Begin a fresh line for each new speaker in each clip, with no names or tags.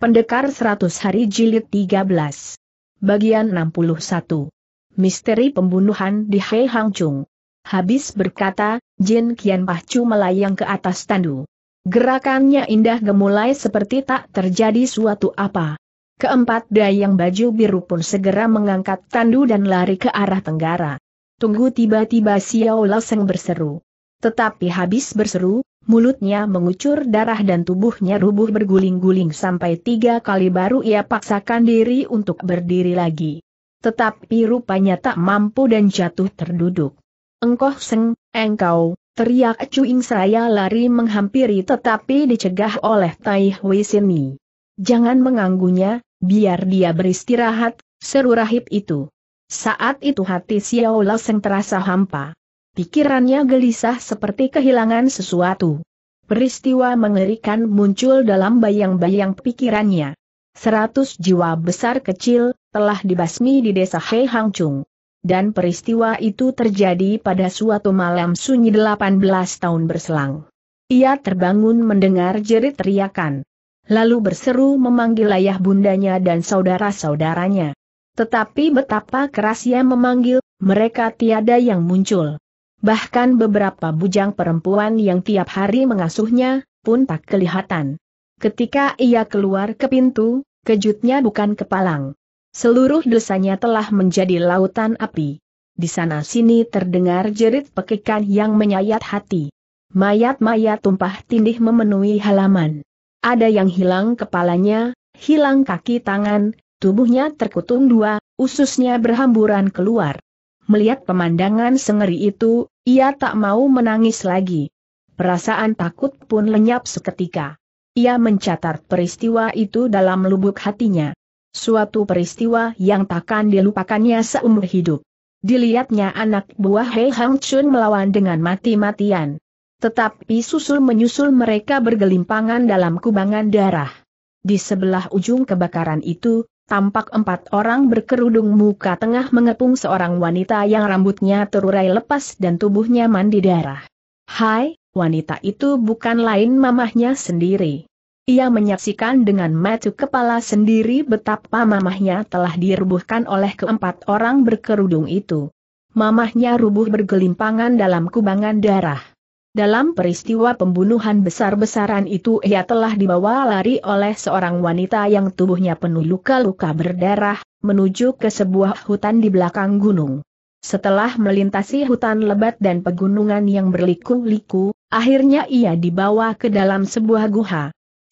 Pendekar 100 Hari Jilid 13. Bagian 61. Misteri pembunuhan di Hei Hang Chung. Habis berkata, Jin Kian Pahcu melayang ke atas tandu. Gerakannya indah gemulai seperti tak terjadi suatu apa. Keempat dayang baju biru pun segera mengangkat tandu dan lari ke arah tenggara. Tunggu tiba-tiba Xiao Laseng berseru. Tetapi habis berseru, mulutnya mengucur darah dan tubuhnya rubuh berguling-guling sampai tiga kali baru ia paksakan diri untuk berdiri lagi. Tetapi rupanya tak mampu dan jatuh terduduk. Engkoh seng, engkau, teriak Cuing Seraya lari menghampiri tetapi dicegah oleh Tai Hui Sini. Jangan menganggunya, biar dia beristirahat, seru rahib itu. Saat itu hati Xiao Laseng terasa hampa. Pikirannya gelisah seperti kehilangan sesuatu. Peristiwa mengerikan muncul dalam bayang-bayang pikirannya. Seratus jiwa besar kecil, telah dibasmi di desa Hei Chung. Dan peristiwa itu terjadi pada suatu malam sunyi 18 tahun berselang. Ia terbangun mendengar jerit teriakan. Lalu berseru memanggil ayah bundanya dan saudara-saudaranya. Tetapi betapa keras ia memanggil, mereka tiada yang muncul. Bahkan beberapa bujang perempuan yang tiap hari mengasuhnya, pun tak kelihatan. Ketika ia keluar ke pintu, kejutnya bukan kepalang. Seluruh desanya telah menjadi lautan api. Di sana-sini terdengar jerit pekikan yang menyayat hati. Mayat-mayat tumpah tindih memenuhi halaman. Ada yang hilang kepalanya, hilang kaki tangan, tubuhnya terkutung dua, ususnya berhamburan keluar melihat pemandangan sengeri itu, ia tak mau menangis lagi. Perasaan takut pun lenyap seketika. Ia mencatat peristiwa itu dalam lubuk hatinya. Suatu peristiwa yang takkan dilupakannya seumur hidup. Dilihatnya anak buah Hei Hang Chun melawan dengan mati-matian. Tetapi susul-menyusul mereka bergelimpangan dalam kubangan darah. Di sebelah ujung kebakaran itu, tampak empat orang berkerudung muka tengah mengepung seorang wanita yang rambutnya terurai lepas dan tubuhnya mandi darah. Hai, wanita itu bukan lain mamahnya sendiri. Ia menyaksikan dengan mata kepala sendiri betapa mamahnya telah dirubuhkan oleh keempat orang berkerudung itu. Mamahnya rubuh bergelimpangan dalam kubangan darah. Dalam peristiwa pembunuhan besar-besaran itu ia telah dibawa lari oleh seorang wanita yang tubuhnya penuh luka-luka berdarah, menuju ke sebuah hutan di belakang gunung. Setelah melintasi hutan lebat dan pegunungan yang berliku-liku, akhirnya ia dibawa ke dalam sebuah guha.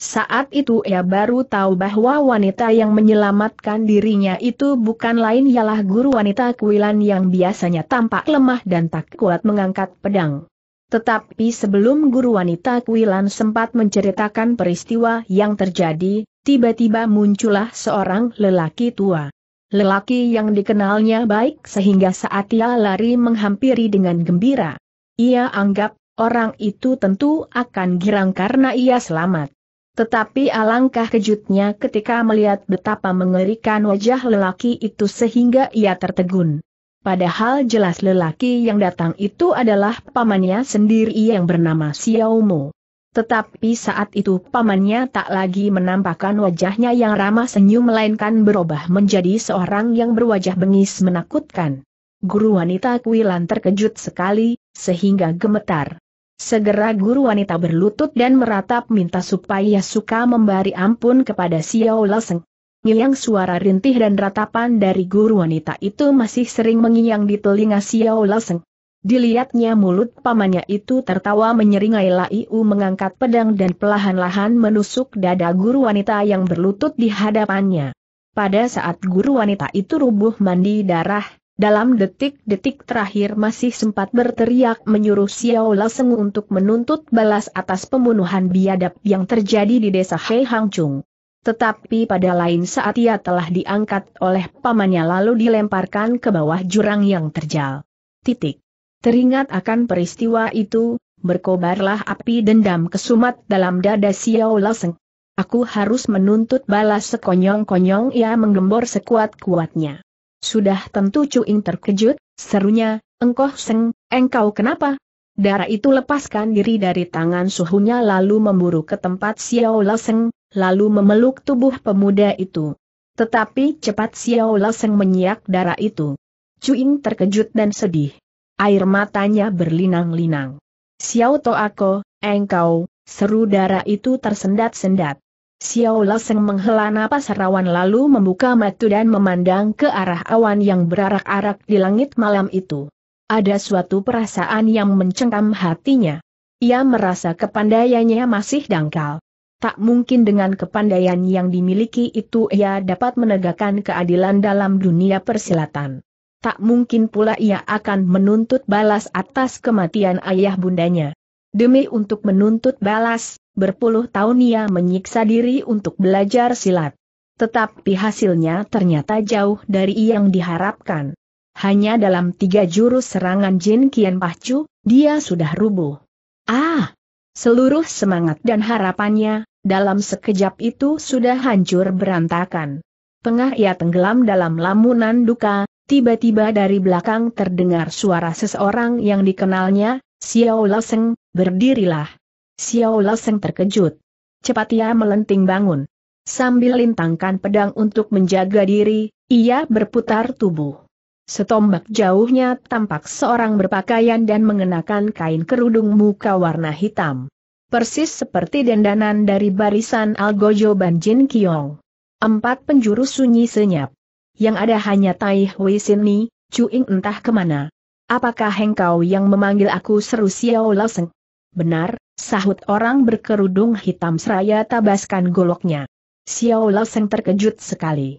Saat itu ia baru tahu bahwa wanita yang menyelamatkan dirinya itu bukan lain ialah guru wanita kuilan yang biasanya tampak lemah dan tak kuat mengangkat pedang. Tetapi sebelum guru wanita Kuilan sempat menceritakan peristiwa yang terjadi, tiba-tiba muncullah seorang lelaki tua. Lelaki yang dikenalnya baik sehingga saat ia lari menghampiri dengan gembira. Ia anggap, orang itu tentu akan girang karena ia selamat. Tetapi alangkah kejutnya ketika melihat betapa mengerikan wajah lelaki itu sehingga ia tertegun. Padahal jelas lelaki yang datang itu adalah pamannya sendiri yang bernama Xiao Xiaomo. Tetapi saat itu pamannya tak lagi menampakkan wajahnya yang ramah senyum melainkan berubah menjadi seorang yang berwajah bengis menakutkan. Guru wanita Kuilan terkejut sekali, sehingga gemetar. Segera guru wanita berlutut dan meratap minta supaya suka memberi ampun kepada Xiao Leseng. Yang suara rintih dan ratapan dari guru wanita itu masih sering mengiang di telinga Xiao Laseng. Dilihatnya mulut pamannya itu tertawa menyeringai Laiu mengangkat pedang dan pelahan-lahan menusuk dada guru wanita yang berlutut di hadapannya. Pada saat guru wanita itu rubuh mandi darah, dalam detik-detik terakhir masih sempat berteriak menyuruh Xiao Laseng untuk menuntut balas atas pembunuhan biadab yang terjadi di desa Hei Chung. Tetapi pada lain saat ia telah diangkat oleh pamannya lalu dilemparkan ke bawah jurang yang terjal. Titik. Teringat akan peristiwa itu, berkobarlah api dendam kesumat dalam dada Xiao Laseng. Aku harus menuntut balas sekonyong-konyong ia menggembor sekuat-kuatnya. Sudah tentu Cuing terkejut, serunya, engkau seng, engkau kenapa? Darah itu lepaskan diri dari tangan suhunya lalu memburu ke tempat Xiao Laseng, lalu memeluk tubuh pemuda itu. Tetapi cepat Xiao Seng menyiak darah itu. Cuing terkejut dan sedih. Air matanya berlinang-linang. Xiao To Ako, engkau, seru darah itu tersendat-sendat. Xiao Seng menghela napas rawan lalu membuka mata dan memandang ke arah awan yang berarak-arak di langit malam itu. Ada suatu perasaan yang mencengkam hatinya. Ia merasa kepandaiannya masih dangkal. Tak mungkin dengan kepandaian yang dimiliki itu ia dapat menegakkan keadilan dalam dunia persilatan. Tak mungkin pula ia akan menuntut balas atas kematian ayah bundanya. Demi untuk menuntut balas, berpuluh tahun ia menyiksa diri untuk belajar silat. Tetapi hasilnya ternyata jauh dari yang diharapkan. Hanya dalam tiga jurus serangan Jin Kian Pahcu, dia sudah rubuh. Ah! Seluruh semangat dan harapannya, dalam sekejap itu sudah hancur berantakan. Tengah ia tenggelam dalam lamunan duka, tiba-tiba dari belakang terdengar suara seseorang yang dikenalnya, Xiao Laseng, berdirilah. Xiao Laseng terkejut. Cepat ia melenting bangun. Sambil lintangkan pedang untuk menjaga diri, ia berputar tubuh. Setombak jauhnya tampak seorang berpakaian dan mengenakan kain kerudung muka warna hitam. Persis seperti dendanan dari barisan Algojo Banjin Kiong. Empat penjuru sunyi senyap. Yang ada hanya Tai Hui Chu Cuing entah kemana. Apakah hengkau yang memanggil aku seru Xiao Laseng? Benar, sahut orang berkerudung hitam seraya tabaskan goloknya. Xiao Laseng terkejut sekali.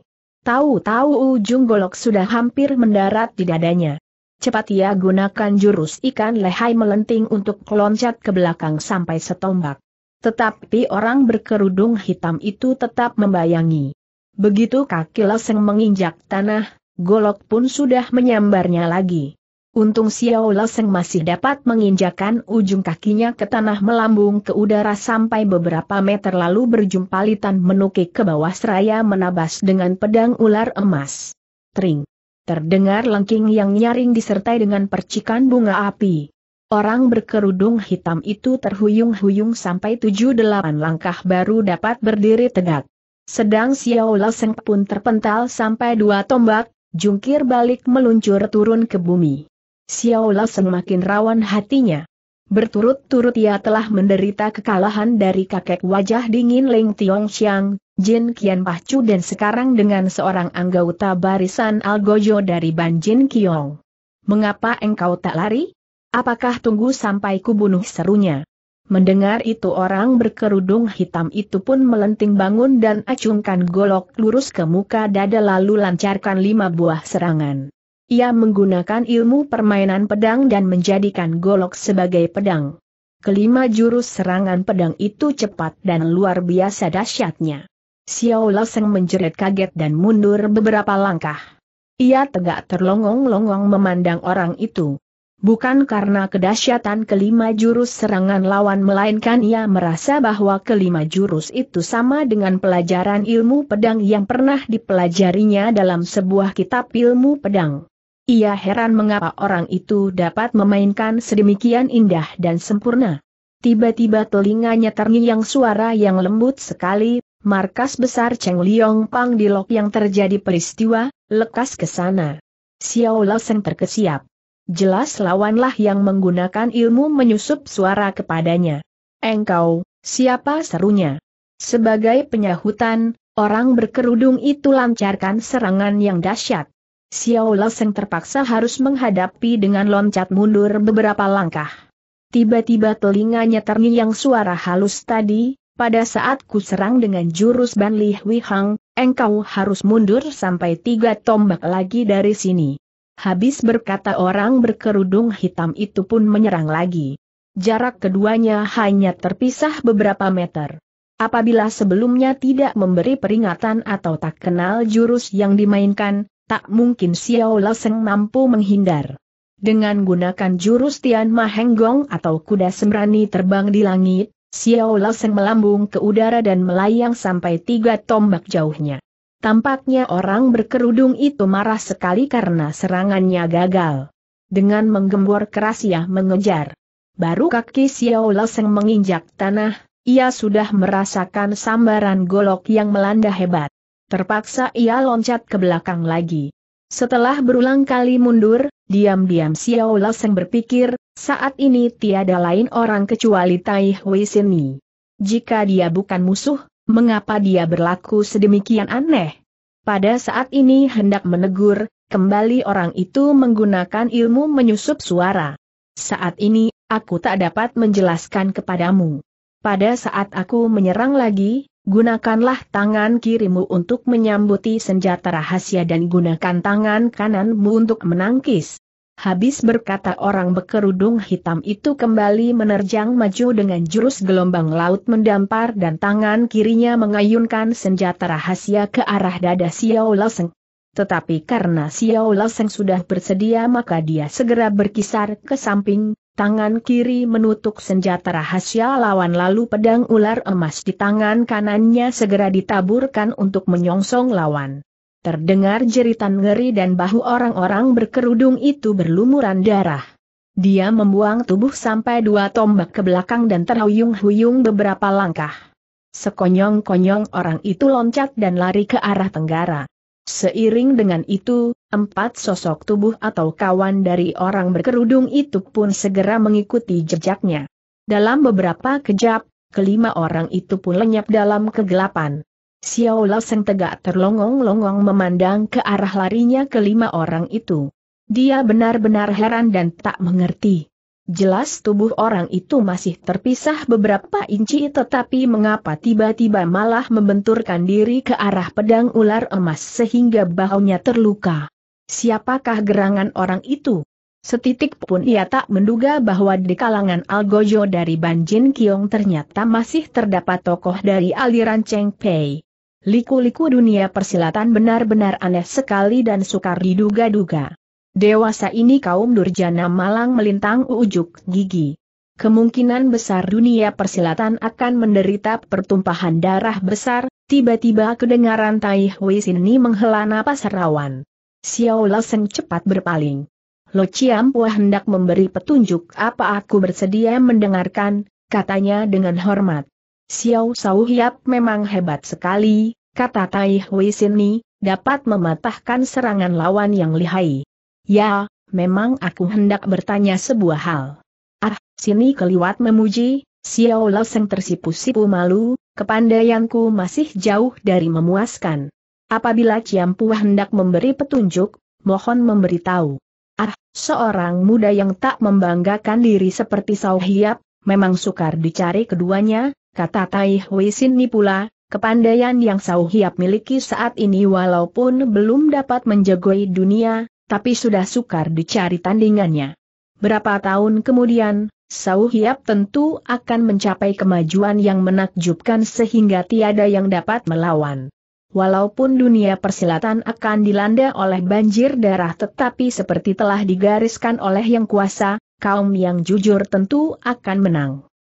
Tahu-tahu ujung golok sudah hampir mendarat di dadanya. Cepat ia gunakan jurus ikan lehai melenting untuk loncat ke belakang sampai setombak. Tetapi orang berkerudung hitam itu tetap membayangi. Begitu kaki Leseng menginjak tanah, golok pun sudah menyambarnya lagi. Untung Xiao Leseng masih dapat menginjakan ujung kakinya ke tanah melambung ke udara sampai beberapa meter lalu berjumpa litan menukik ke bawah seraya menabas dengan pedang ular emas. Tring. Terdengar lengking yang nyaring disertai dengan percikan bunga api. Orang berkerudung hitam itu terhuyung-huyung sampai tujuh delapan langkah baru dapat berdiri tegak. Sedang Xiao Leseng pun terpental sampai dua tombak, jungkir balik meluncur turun ke bumi. Xiaola semakin rawan hatinya. Berturut-turut ia telah menderita kekalahan dari kakek wajah dingin Leng Tiong Xiang, Jin Kian Pahcu dan sekarang dengan seorang anggota barisan Algojo dari Ban Jin Kiong. Mengapa engkau tak lari? Apakah tunggu sampai kubunuh serunya? Mendengar itu orang berkerudung hitam itu pun melenting bangun dan acungkan golok lurus ke muka dada lalu lancarkan lima buah serangan. Ia menggunakan ilmu permainan pedang dan menjadikan golok sebagai pedang. Kelima jurus serangan pedang itu cepat dan luar biasa dahsyatnya. Xiao Laoseng menjerit kaget dan mundur beberapa langkah. Ia tegak terlongong-longong memandang orang itu. Bukan karena kedahsyatan kelima jurus serangan lawan melainkan ia merasa bahwa kelima jurus itu sama dengan pelajaran ilmu pedang yang pernah dipelajarinya dalam sebuah kitab ilmu pedang. Ia heran mengapa orang itu dapat memainkan sedemikian indah dan sempurna. Tiba-tiba telinganya terngiang suara yang lembut sekali, markas besar Cheng Liong Pang di Lok yang terjadi peristiwa, lekas ke sana. Xiao Lawson terkesiap. Jelas lawanlah yang menggunakan ilmu menyusup suara kepadanya. Engkau, siapa serunya? Sebagai penyahutan, orang berkerudung itu lancarkan serangan yang dahsyat. Xiao Leseng terpaksa harus menghadapi dengan loncat mundur beberapa langkah. Tiba-tiba telinganya terngiang suara halus tadi, pada saat ku serang dengan jurus Ban Li Hui Hang, engkau harus mundur sampai tiga tombak lagi dari sini. Habis berkata orang berkerudung hitam itu pun menyerang lagi. Jarak keduanya hanya terpisah beberapa meter. Apabila sebelumnya tidak memberi peringatan atau tak kenal jurus yang dimainkan, tak mungkin Xiao Seng mampu menghindar. Dengan gunakan jurus Tian Ma Mahenggong atau kuda sembrani terbang di langit, Xiao Seng melambung ke udara dan melayang sampai tiga tombak jauhnya. Tampaknya orang berkerudung itu marah sekali karena serangannya gagal. Dengan menggembor keras ia mengejar. Baru kaki Xiao Seng menginjak tanah, ia sudah merasakan sambaran golok yang melanda hebat. Terpaksa ia loncat ke belakang lagi. Setelah berulang kali mundur, diam-diam Xiao Laseng berpikir, saat ini tiada lain orang kecuali Tai Hui Sini. Jika dia bukan musuh, mengapa dia berlaku sedemikian aneh? Pada saat ini hendak menegur, kembali orang itu menggunakan ilmu menyusup suara. Saat ini, aku tak dapat menjelaskan kepadamu. Pada saat aku menyerang lagi, Gunakanlah tangan kirimu untuk menyambuti senjata rahasia dan gunakan tangan kananmu untuk menangkis. Habis berkata orang berkerudung hitam itu kembali menerjang maju dengan jurus gelombang laut mendampar dan tangan kirinya mengayunkan senjata rahasia ke arah dada Xiao Loseng. Tetapi karena Xiao Loseng sudah bersedia maka dia segera berkisar ke samping, tangan kiri menutup senjata rahasia lawan lalu pedang ular emas di tangan kanannya segera ditaburkan untuk menyongsong lawan. Terdengar jeritan ngeri dan bahu orang-orang berkerudung itu berlumuran darah. Dia membuang tubuh sampai dua tombak ke belakang dan terhuyung-huyung beberapa langkah. Sekonyong-konyong orang itu loncat dan lari ke arah tenggara. Seiring dengan itu, empat sosok tubuh atau kawan dari orang berkerudung itu pun segera mengikuti jejaknya. Dalam beberapa kejap, kelima orang itu pun lenyap dalam kegelapan. Xiao Lao Seng tegak terlongong-longong memandang ke arah larinya kelima orang itu. Dia benar-benar heran dan tak mengerti. Jelas tubuh orang itu masih terpisah beberapa inci tetapi mengapa tiba-tiba malah membenturkan diri ke arah pedang ular emas sehingga bahunya terluka. Siapakah gerangan orang itu? Setitik pun ia tak menduga bahwa di kalangan Algojo dari Banjin Kiong ternyata masih terdapat tokoh dari aliran Cheng Pei. Liku-liku dunia persilatan benar-benar aneh sekali dan sukar diduga-duga. Dewasa ini kaum Durjana Malang melintang ujuk gigi. Kemungkinan besar dunia persilatan akan menderita pertumpahan darah besar, tiba-tiba kedengaran Tai Hui Sini menghela napas rawan. Xiao Lesen cepat berpaling. Lo Chiam Pua hendak memberi petunjuk apa aku bersedia mendengarkan, katanya dengan hormat. Xiao Sau Hiap memang hebat sekali, kata Tai Hui Sini, dapat mematahkan serangan lawan yang lihai. Ya, memang aku hendak bertanya sebuah hal. Ah, sini keliwat memuji, Xiao Laoseng tersipu-sipu malu, kepandaianku masih jauh dari memuaskan. Apabila Ciampu hendak memberi petunjuk, mohon memberitahu. Ah, seorang muda yang tak membanggakan diri seperti Sao Hiap, memang sukar dicari keduanya, kata Tai Hui Sin pula, Kepandaian yang Sau Hiap miliki saat ini walaupun belum dapat menjagoi dunia, tapi sudah sukar dicari tandingannya. Berapa tahun kemudian, Sau Hiap tentu akan mencapai kemajuan yang menakjubkan sehingga tiada yang dapat melawan. Walaupun dunia persilatan akan dilanda oleh banjir darah tetapi seperti telah digariskan oleh yang kuasa, kaum yang jujur tentu akan menang.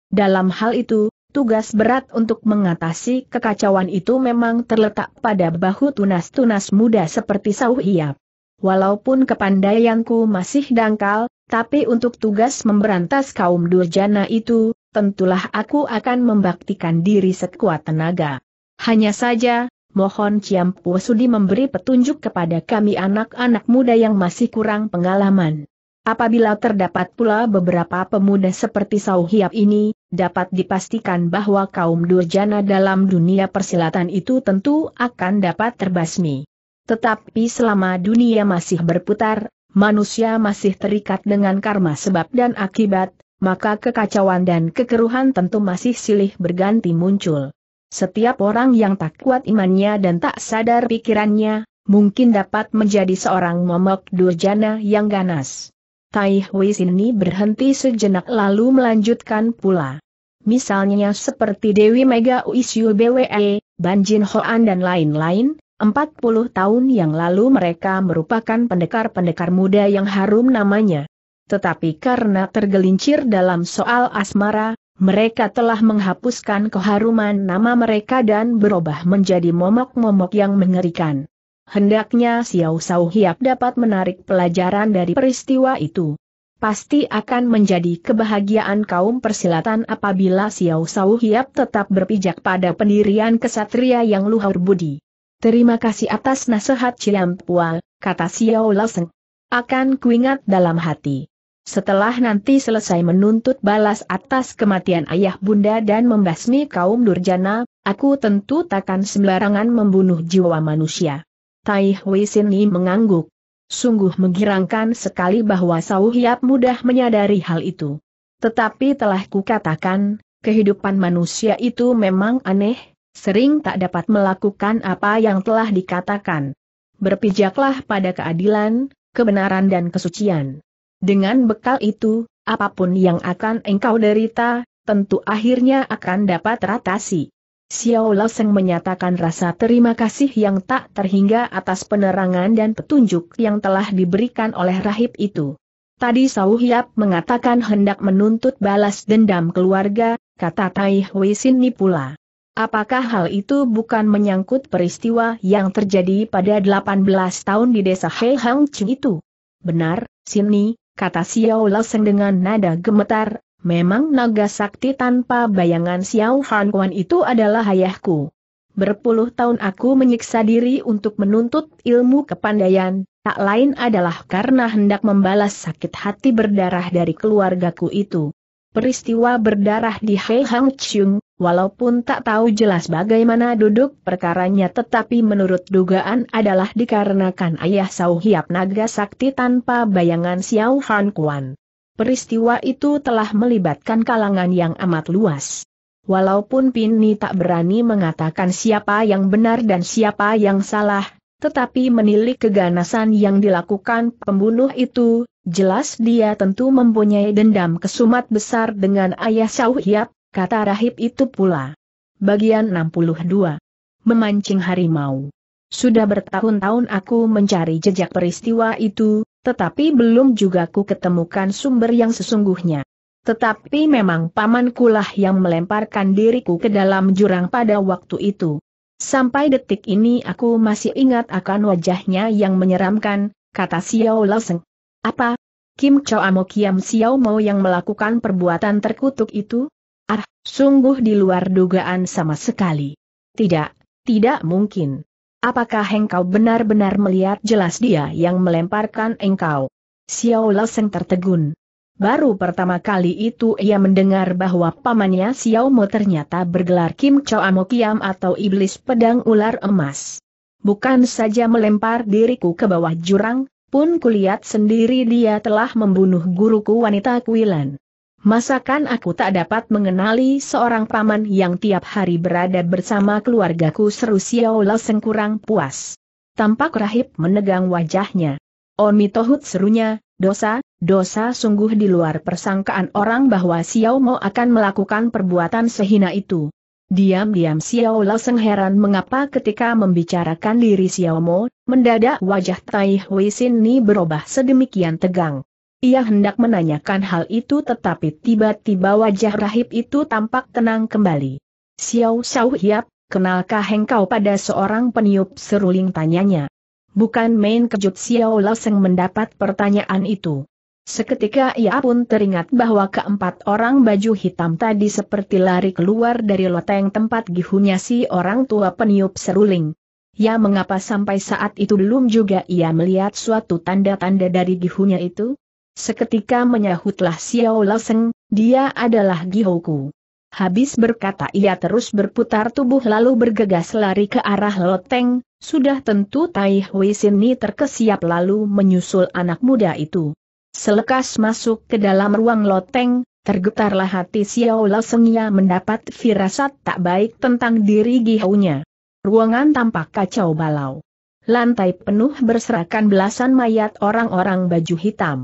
Dalam hal itu, tugas berat untuk mengatasi kekacauan itu memang terletak pada bahu tunas-tunas muda seperti Sau Hiap. Walaupun kepandaianku masih dangkal, tapi untuk tugas memberantas kaum durjana itu, tentulah aku akan membaktikan diri sekuat tenaga. Hanya saja, mohon Ciampu Sudi memberi petunjuk kepada kami anak-anak muda yang masih kurang pengalaman. Apabila terdapat pula beberapa pemuda seperti Sauhiap ini, dapat dipastikan bahwa kaum durjana dalam dunia persilatan itu tentu akan dapat terbasmi. Tetapi selama dunia masih berputar, manusia masih terikat dengan karma sebab dan akibat, maka kekacauan dan kekeruhan tentu masih silih berganti muncul. Setiap orang yang tak kuat imannya dan tak sadar pikirannya, mungkin dapat menjadi seorang momok durjana yang ganas. Tai Hui ini berhenti sejenak lalu melanjutkan pula. Misalnya seperti Dewi Mega Uisyu BWE, Banjin Hoan dan lain-lain, 40 tahun yang lalu mereka merupakan pendekar-pendekar muda yang harum namanya. Tetapi karena tergelincir dalam soal asmara, mereka telah menghapuskan keharuman nama mereka dan berubah menjadi momok-momok yang mengerikan. Hendaknya Xiao Sao Hiap dapat menarik pelajaran dari peristiwa itu pasti akan menjadi kebahagiaan kaum persilatan apabila Xiao Sau Hiap tetap berpijak pada pendirian kesatria yang luhur budi. Terima kasih atas nasihat Pua, kata Xiao Laseng. Akan kuingat dalam hati. Setelah nanti selesai menuntut balas atas kematian ayah bunda dan membasmi kaum durjana, aku tentu takkan sembarangan membunuh jiwa manusia. Tai Hui Ni mengangguk. Sungguh menggirangkan sekali bahwa Sauhiap mudah menyadari hal itu. Tetapi telah kukatakan, kehidupan manusia itu memang aneh, sering tak dapat melakukan apa yang telah dikatakan. Berpijaklah pada keadilan, kebenaran dan kesucian. Dengan bekal itu, apapun yang akan engkau derita, tentu akhirnya akan dapat teratasi. Xiao Laoseng menyatakan rasa terima kasih yang tak terhingga atas penerangan dan petunjuk yang telah diberikan oleh rahib itu. Tadi Sau Hiap mengatakan hendak menuntut balas dendam keluarga, kata Tai Hui Sin pula. Apakah hal itu bukan menyangkut peristiwa yang terjadi pada 18 tahun di desa Heihang Chu itu? Benar, Sini, kata Xiao Lao dengan nada gemetar, memang naga sakti tanpa bayangan Xiao Han Kuan itu adalah ayahku. Berpuluh tahun aku menyiksa diri untuk menuntut ilmu kepandaian, tak lain adalah karena hendak membalas sakit hati berdarah dari keluargaku itu. Peristiwa berdarah di Heihang Chung Walaupun tak tahu jelas bagaimana duduk perkaranya tetapi menurut dugaan adalah dikarenakan ayah Sau Hiap Naga Sakti tanpa bayangan Xiao Han Kuan. Peristiwa itu telah melibatkan kalangan yang amat luas. Walaupun Pini tak berani mengatakan siapa yang benar dan siapa yang salah, tetapi menilik keganasan yang dilakukan pembunuh itu, jelas dia tentu mempunyai dendam kesumat besar dengan ayah Sau Hiap, Kata rahib itu pula. Bagian 62. Memancing harimau. Sudah bertahun-tahun aku mencari jejak peristiwa itu, tetapi belum juga ku ketemukan sumber yang sesungguhnya. Tetapi memang paman kulah yang melemparkan diriku ke dalam jurang pada waktu itu. Sampai detik ini aku masih ingat akan wajahnya yang menyeramkan, kata Xiao Laseng. Apa? Kim Chao Kiam Xiao Mo yang melakukan perbuatan terkutuk itu? Ah, sungguh di luar dugaan sama sekali. Tidak, tidak mungkin. Apakah engkau benar-benar melihat jelas dia yang melemparkan engkau? Xiao Leseng tertegun. Baru pertama kali itu ia mendengar bahwa pamannya Xiao Mo ternyata bergelar Kim Chao Amo Kiam atau Iblis Pedang Ular Emas. Bukan saja melempar diriku ke bawah jurang, pun kulihat sendiri dia telah membunuh guruku wanita Kuilan. Masakan aku tak dapat mengenali seorang paman yang tiap hari berada bersama keluargaku seru Xiao Laseng kurang puas. Tampak rahib menegang wajahnya. Omi Tohut serunya, dosa, dosa sungguh di luar persangkaan orang bahwa Xiao Mo akan melakukan perbuatan sehina itu. Diam-diam Xiao Laseng heran mengapa ketika membicarakan diri Xiao Mo, mendadak wajah Tai Hui Sin ni berubah sedemikian tegang. Ia hendak menanyakan hal itu tetapi tiba-tiba wajah rahib itu tampak tenang kembali. Xiao Xiao Hiap, kenalkah engkau pada seorang peniup seruling tanyanya? Bukan main kejut Xiao Laoseng mendapat pertanyaan itu. Seketika ia pun teringat bahwa keempat orang baju hitam tadi seperti lari keluar dari loteng tempat gihunya si orang tua peniup seruling. Ya mengapa sampai saat itu belum juga ia melihat suatu tanda-tanda dari gihunya itu? Seketika menyahutlah Xiao Laseng, dia adalah Gihoku. Habis berkata ia terus berputar tubuh lalu bergegas lari ke arah loteng, sudah tentu Tai Hui Sini terkesiap lalu menyusul anak muda itu. Selekas masuk ke dalam ruang loteng, tergetarlah hati Xiao ia mendapat firasat tak baik tentang diri Gihounya. Ruangan tampak kacau balau. Lantai penuh berserakan belasan mayat orang-orang baju hitam.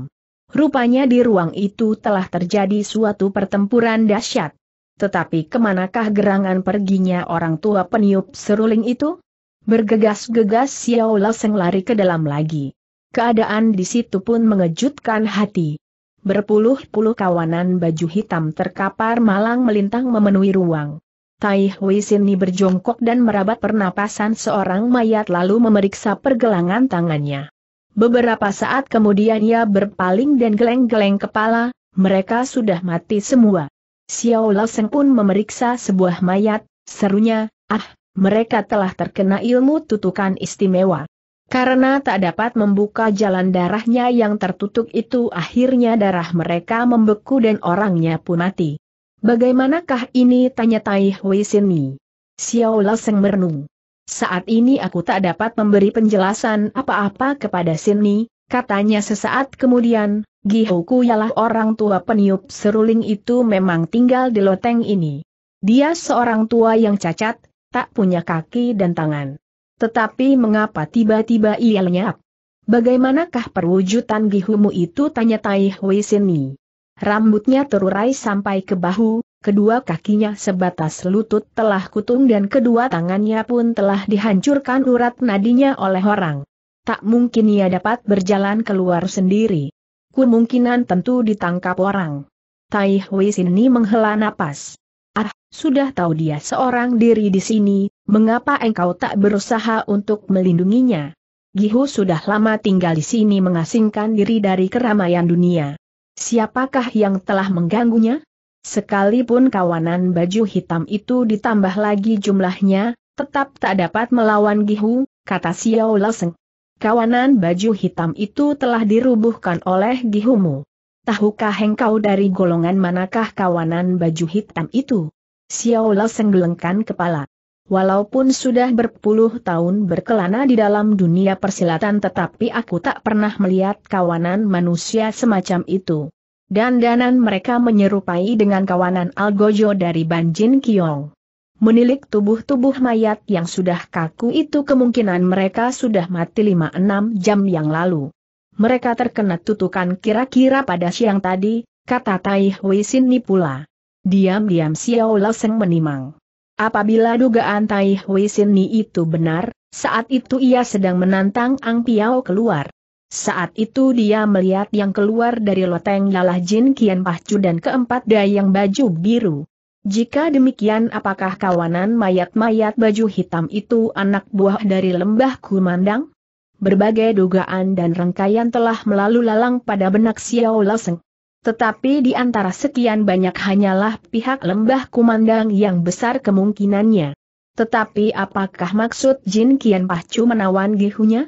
Rupanya di ruang itu telah terjadi suatu pertempuran dahsyat. Tetapi kemanakah gerangan perginya orang tua peniup seruling itu? Bergegas-gegas Xiao Seng lari ke dalam lagi. Keadaan di situ pun mengejutkan hati. Berpuluh-puluh kawanan baju hitam terkapar malang melintang memenuhi ruang. Tai Hui Sini berjongkok dan merabat pernapasan seorang mayat lalu memeriksa pergelangan tangannya. Beberapa saat kemudian ia berpaling dan geleng-geleng kepala, mereka sudah mati semua. Xiao Seng pun memeriksa sebuah mayat, serunya, ah, mereka telah terkena ilmu tutukan istimewa. Karena tak dapat membuka jalan darahnya yang tertutup itu akhirnya darah mereka membeku dan orangnya pun mati. Bagaimanakah ini tanya Tai Hui Sin Xiao Seng merenung. Saat ini aku tak dapat memberi penjelasan apa-apa kepada Sini, katanya sesaat kemudian, Gihoku ialah orang tua peniup seruling itu memang tinggal di loteng ini. Dia seorang tua yang cacat, tak punya kaki dan tangan. Tetapi mengapa tiba-tiba ia lenyap? Bagaimanakah perwujudan Gihumu itu tanya Tai Hui Sini. Rambutnya terurai sampai ke bahu, kedua kakinya sebatas lutut telah kutung dan kedua tangannya pun telah dihancurkan urat nadinya oleh orang. Tak mungkin ia dapat berjalan keluar sendiri. Kemungkinan tentu ditangkap orang. Tai Hui Sini menghela napas. Ah, sudah tahu dia seorang diri di sini, mengapa engkau tak berusaha untuk melindunginya? Gihu sudah lama tinggal di sini mengasingkan diri dari keramaian dunia. Siapakah yang telah mengganggunya? Sekalipun kawanan baju hitam itu ditambah lagi jumlahnya, tetap tak dapat melawan Gihu, kata Xiao Leseng. Kawanan baju hitam itu telah dirubuhkan oleh Gihumu. Tahukah engkau dari golongan manakah kawanan baju hitam itu? Xiao Leseng gelengkan kepala. Walaupun sudah berpuluh tahun berkelana di dalam dunia persilatan tetapi aku tak pernah melihat kawanan manusia semacam itu. Dandanan mereka menyerupai dengan kawanan Algojo dari Banjin Kiong. Menilik tubuh-tubuh mayat yang sudah kaku itu kemungkinan mereka sudah mati 5-6 jam yang lalu. Mereka terkena tutukan kira-kira pada siang tadi, kata Tai Hui Sin pula. Diam-diam Xiao Laseng menimang. Apabila dugaan Tai Hui Sin itu benar, saat itu ia sedang menantang Ang Piao keluar. Saat itu dia melihat yang keluar dari loteng lalah Jin Kian Pahcu dan keempat dayang baju biru. Jika demikian apakah kawanan mayat-mayat baju hitam itu anak buah dari lembah kumandang? Berbagai dugaan dan rangkaian telah melalui lalang pada benak Xiao Laseng. Tetapi di antara sekian banyak hanyalah pihak lembah kumandang yang besar kemungkinannya. Tetapi apakah maksud Jin Kian Pahcu menawan Gihunya?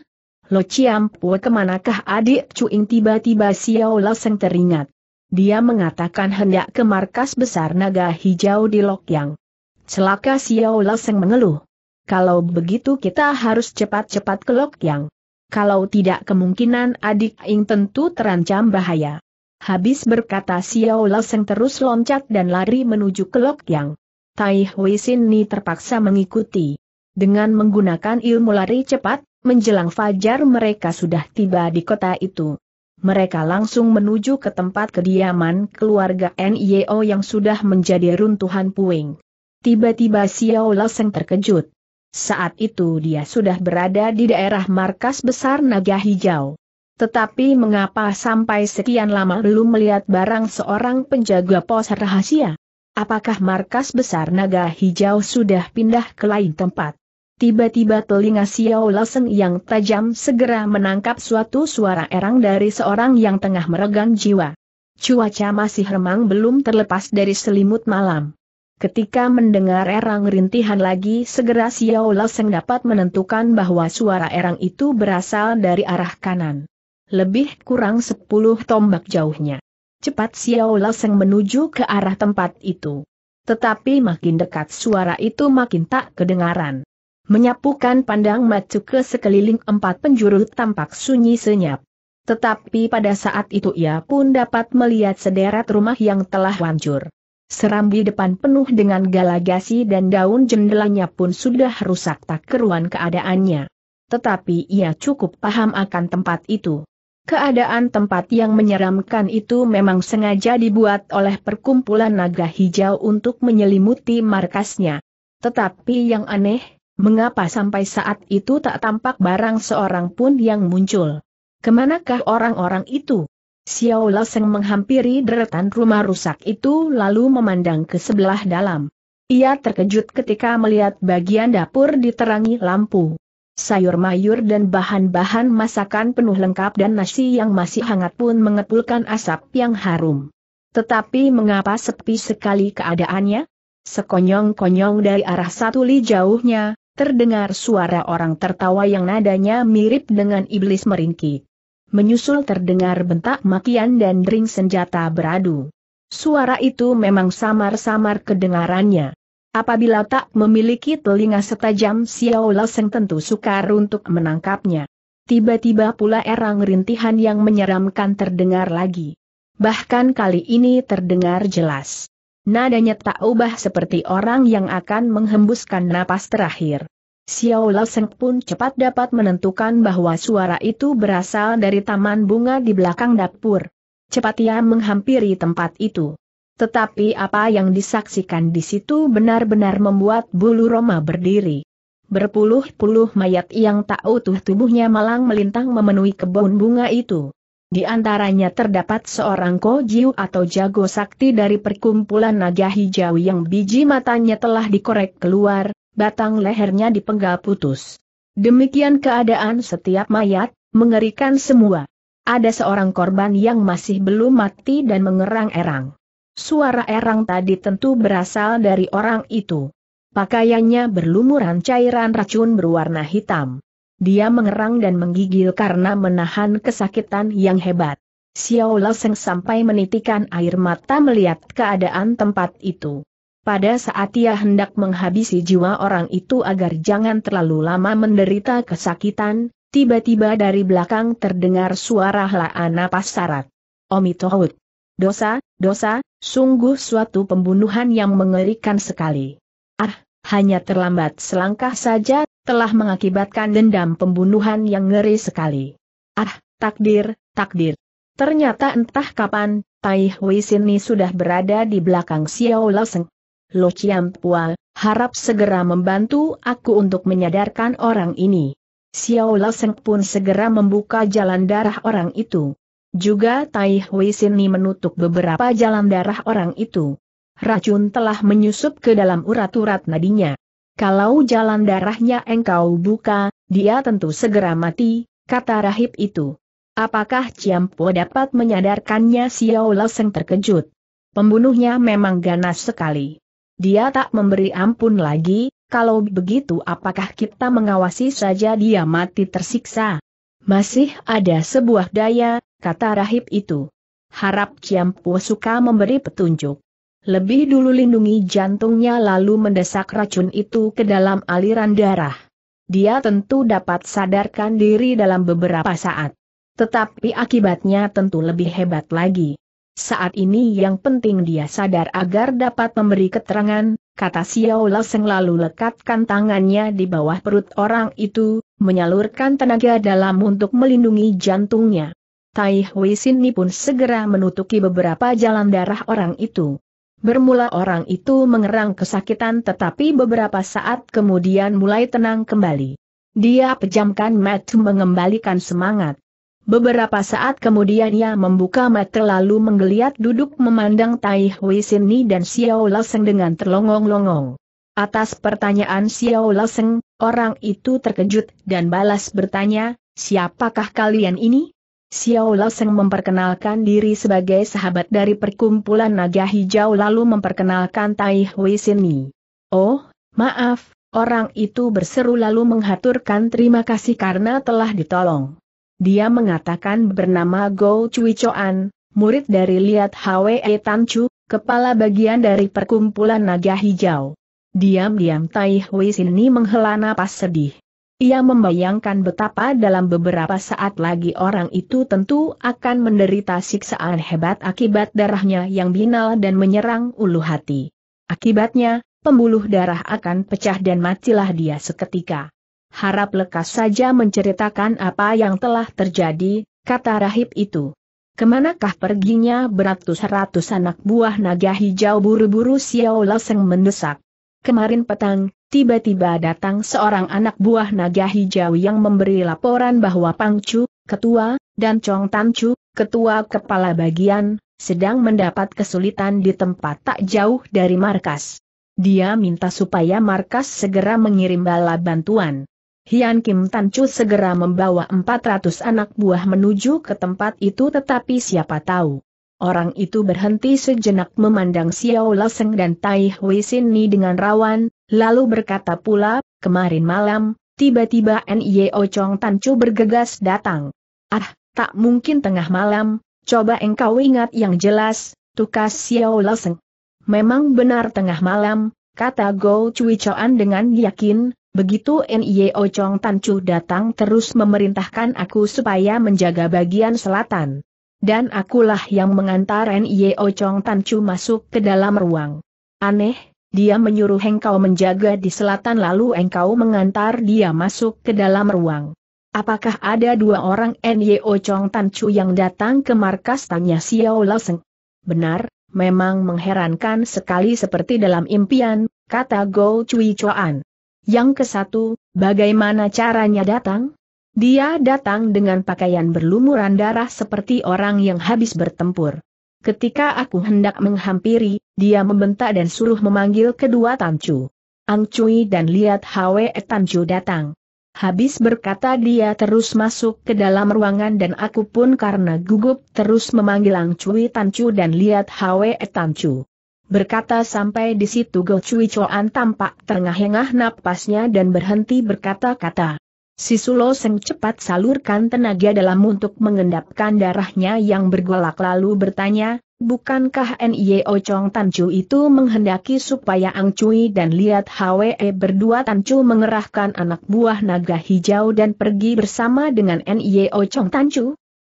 Lo Chiam Pue kemanakah adik Cuing tiba-tiba Xiao Laseng teringat. Dia mengatakan hendak ke markas besar naga hijau di Lokyang. Celaka Xiao Laseng mengeluh. Kalau begitu kita harus cepat-cepat ke Lokyang. Kalau tidak kemungkinan adik Ing tentu terancam bahaya. Habis berkata Xiao Laseng terus loncat dan lari menuju ke Lokyang. Tai Hui Sin Ni terpaksa mengikuti. Dengan menggunakan ilmu lari cepat, Menjelang fajar mereka sudah tiba di kota itu. Mereka langsung menuju ke tempat kediaman keluarga NIO yang sudah menjadi runtuhan puing. Tiba-tiba Xiao Laseng terkejut. Saat itu dia sudah berada di daerah markas besar Naga Hijau. Tetapi mengapa sampai sekian lama belum melihat barang seorang penjaga pos rahasia? Apakah markas besar Naga Hijau sudah pindah ke lain tempat? Tiba-tiba telinga Xiao Lasen yang tajam segera menangkap suatu suara erang dari seorang yang tengah meregang jiwa. Cuaca masih remang belum terlepas dari selimut malam. Ketika mendengar erang rintihan lagi segera Xiao Lasen dapat menentukan bahwa suara erang itu berasal dari arah kanan. Lebih kurang sepuluh tombak jauhnya. Cepat Xiao Lasen menuju ke arah tempat itu. Tetapi makin dekat suara itu makin tak kedengaran menyapukan pandang matu ke sekeliling empat penjuru tampak sunyi senyap. Tetapi pada saat itu ia pun dapat melihat sederet rumah yang telah hancur. Serambi depan penuh dengan galagasi dan daun jendelanya pun sudah rusak tak keruan keadaannya. Tetapi ia cukup paham akan tempat itu. Keadaan tempat yang menyeramkan itu memang sengaja dibuat oleh perkumpulan naga hijau untuk menyelimuti markasnya. Tetapi yang aneh, mengapa sampai saat itu tak tampak barang seorang pun yang muncul? Kemanakah orang-orang itu? Xiao Laseng menghampiri deretan rumah rusak itu lalu memandang ke sebelah dalam. Ia terkejut ketika melihat bagian dapur diterangi lampu. Sayur-mayur dan bahan-bahan masakan penuh lengkap dan nasi yang masih hangat pun mengepulkan asap yang harum. Tetapi mengapa sepi sekali keadaannya? Sekonyong-konyong dari arah satu li jauhnya, Terdengar suara orang tertawa yang nadanya mirip dengan iblis meringki. Menyusul terdengar bentak makian dan dering senjata beradu. Suara itu memang samar-samar kedengarannya. Apabila tak memiliki telinga setajam Xiao Laseng tentu sukar untuk menangkapnya. Tiba-tiba pula erang rintihan yang menyeramkan terdengar lagi. Bahkan kali ini terdengar jelas. Nadanya tak ubah seperti orang yang akan menghembuskan napas terakhir. Xiao Laoseng pun cepat dapat menentukan bahwa suara itu berasal dari taman bunga di belakang dapur. Cepat ia menghampiri tempat itu. Tetapi apa yang disaksikan di situ benar-benar membuat bulu Roma berdiri. Berpuluh-puluh mayat yang tak utuh tubuhnya malang melintang memenuhi kebun bunga itu. Di antaranya terdapat seorang kojiu atau jago sakti dari perkumpulan naga hijau yang biji matanya telah dikorek keluar, batang lehernya dipenggal putus. Demikian keadaan setiap mayat, mengerikan semua. Ada seorang korban yang masih belum mati dan mengerang-erang. Suara erang tadi tentu berasal dari orang itu. Pakaiannya berlumuran cairan racun berwarna hitam. Dia mengerang dan menggigil karena menahan kesakitan yang hebat. Xiao Seng sampai menitikan air mata melihat keadaan tempat itu. Pada saat ia hendak menghabisi jiwa orang itu agar jangan terlalu lama menderita kesakitan, tiba-tiba dari belakang terdengar suara napas syarat. Omitohut. Dosa, dosa, sungguh suatu pembunuhan yang mengerikan sekali. Ah, hanya terlambat selangkah saja telah mengakibatkan dendam pembunuhan yang ngeri sekali. Ah, takdir, takdir. Ternyata entah kapan, Tai Hui Sini sudah berada di belakang Xiao Seng. Lo Chiam Pual, harap segera membantu aku untuk menyadarkan orang ini. Xiao Seng pun segera membuka jalan darah orang itu. Juga Tai Hui Sini menutup beberapa jalan darah orang itu. Racun telah menyusup ke dalam urat-urat nadinya. Kalau jalan darahnya engkau buka, dia tentu segera mati, kata rahib itu. Apakah Ciampo dapat menyadarkannya Xiao Leseng terkejut? Pembunuhnya memang ganas sekali. Dia tak memberi ampun lagi, kalau begitu apakah kita mengawasi saja dia mati tersiksa? Masih ada sebuah daya, kata rahib itu. Harap Ciampu suka memberi petunjuk. Lebih dulu lindungi jantungnya lalu mendesak racun itu ke dalam aliran darah. Dia tentu dapat sadarkan diri dalam beberapa saat. Tetapi akibatnya tentu lebih hebat lagi. Saat ini yang penting dia sadar agar dapat memberi keterangan, kata Xiao Laseng lalu lekatkan tangannya di bawah perut orang itu, menyalurkan tenaga dalam untuk melindungi jantungnya. Tai Hui Sin pun segera menutupi beberapa jalan darah orang itu. Bermula orang itu mengerang kesakitan tetapi beberapa saat kemudian mulai tenang kembali. Dia pejamkan mata mengembalikan semangat. Beberapa saat kemudian ia membuka mata lalu menggeliat duduk memandang Tai Hui Ni dan Xiao Laseng dengan terlongong-longong. Atas pertanyaan Xiao Laseng, orang itu terkejut dan balas bertanya, siapakah kalian ini? Xiao Lao memperkenalkan diri sebagai sahabat dari perkumpulan naga hijau lalu memperkenalkan Tai Hui Sini. Oh, maaf, orang itu berseru lalu menghaturkan terima kasih karena telah ditolong. Dia mengatakan bernama Go Cui Choan, murid dari Liat Hwe e Tan Chu, kepala bagian dari perkumpulan naga hijau. Diam-diam Tai Hui Sini menghela napas sedih. Ia membayangkan betapa dalam beberapa saat lagi orang itu tentu akan menderita siksaan hebat akibat darahnya yang binal dan menyerang ulu hati. Akibatnya, pembuluh darah akan pecah dan matilah dia seketika. Harap lekas saja menceritakan apa yang telah terjadi, kata rahib itu. Kemanakah perginya beratus-ratus anak buah naga hijau buru-buru Xiao Laseng mendesak. Kemarin petang, tiba-tiba datang seorang anak buah naga hijau yang memberi laporan bahwa Pangcu, ketua, dan Chong Tanchu, ketua kepala bagian, sedang mendapat kesulitan di tempat tak jauh dari markas. Dia minta supaya markas segera mengirim bala bantuan. Hian Kim Tanchu segera membawa 400 anak buah menuju ke tempat itu tetapi siapa tahu. Orang itu berhenti sejenak memandang Xiao Laseng dan Tai Hui Sin Ni dengan rawan, lalu berkata pula, kemarin malam, tiba-tiba N.Y.O. Chong Tancu bergegas datang. Ah, tak mungkin tengah malam, coba engkau ingat yang jelas, tukas Xiao Leseng. Memang benar tengah malam, kata Go Cui Choan dengan yakin, Begitu N.I.O. Chong Tancu datang terus memerintahkan aku supaya menjaga bagian selatan. Dan akulah yang mengantar N.I.O. Chong Tancu masuk ke dalam ruang. Aneh, dia menyuruh engkau menjaga di selatan lalu engkau mengantar dia masuk ke dalam ruang. Apakah ada dua orang N.Y.O. Chong Tan Chu yang datang ke markas tanya Xiao Lao Seng? Benar, memang mengherankan sekali seperti dalam impian, kata Go Cui Chuan. Yang ke satu, bagaimana caranya datang? Dia datang dengan pakaian berlumuran darah seperti orang yang habis bertempur. Ketika aku hendak menghampiri, dia membentak dan suruh memanggil kedua Tancu. Ang Cui dan lihat Hwe Tancu datang. Habis berkata dia terus masuk ke dalam ruangan dan aku pun karena gugup terus memanggil Ang Cui Tancu dan lihat Hwe Tancu. Berkata sampai di situ Go Cui Coan tampak terengah-engah napasnya dan berhenti berkata-kata. Si Suloseng cepat salurkan tenaga dalam untuk mengendapkan darahnya yang bergolak lalu bertanya, bukankah N.I.O. E Chong Tan itu menghendaki supaya Ang Cui dan Liat Hwe berdua Tan mengerahkan anak buah naga hijau dan pergi bersama dengan N.I.O. E Chong Tan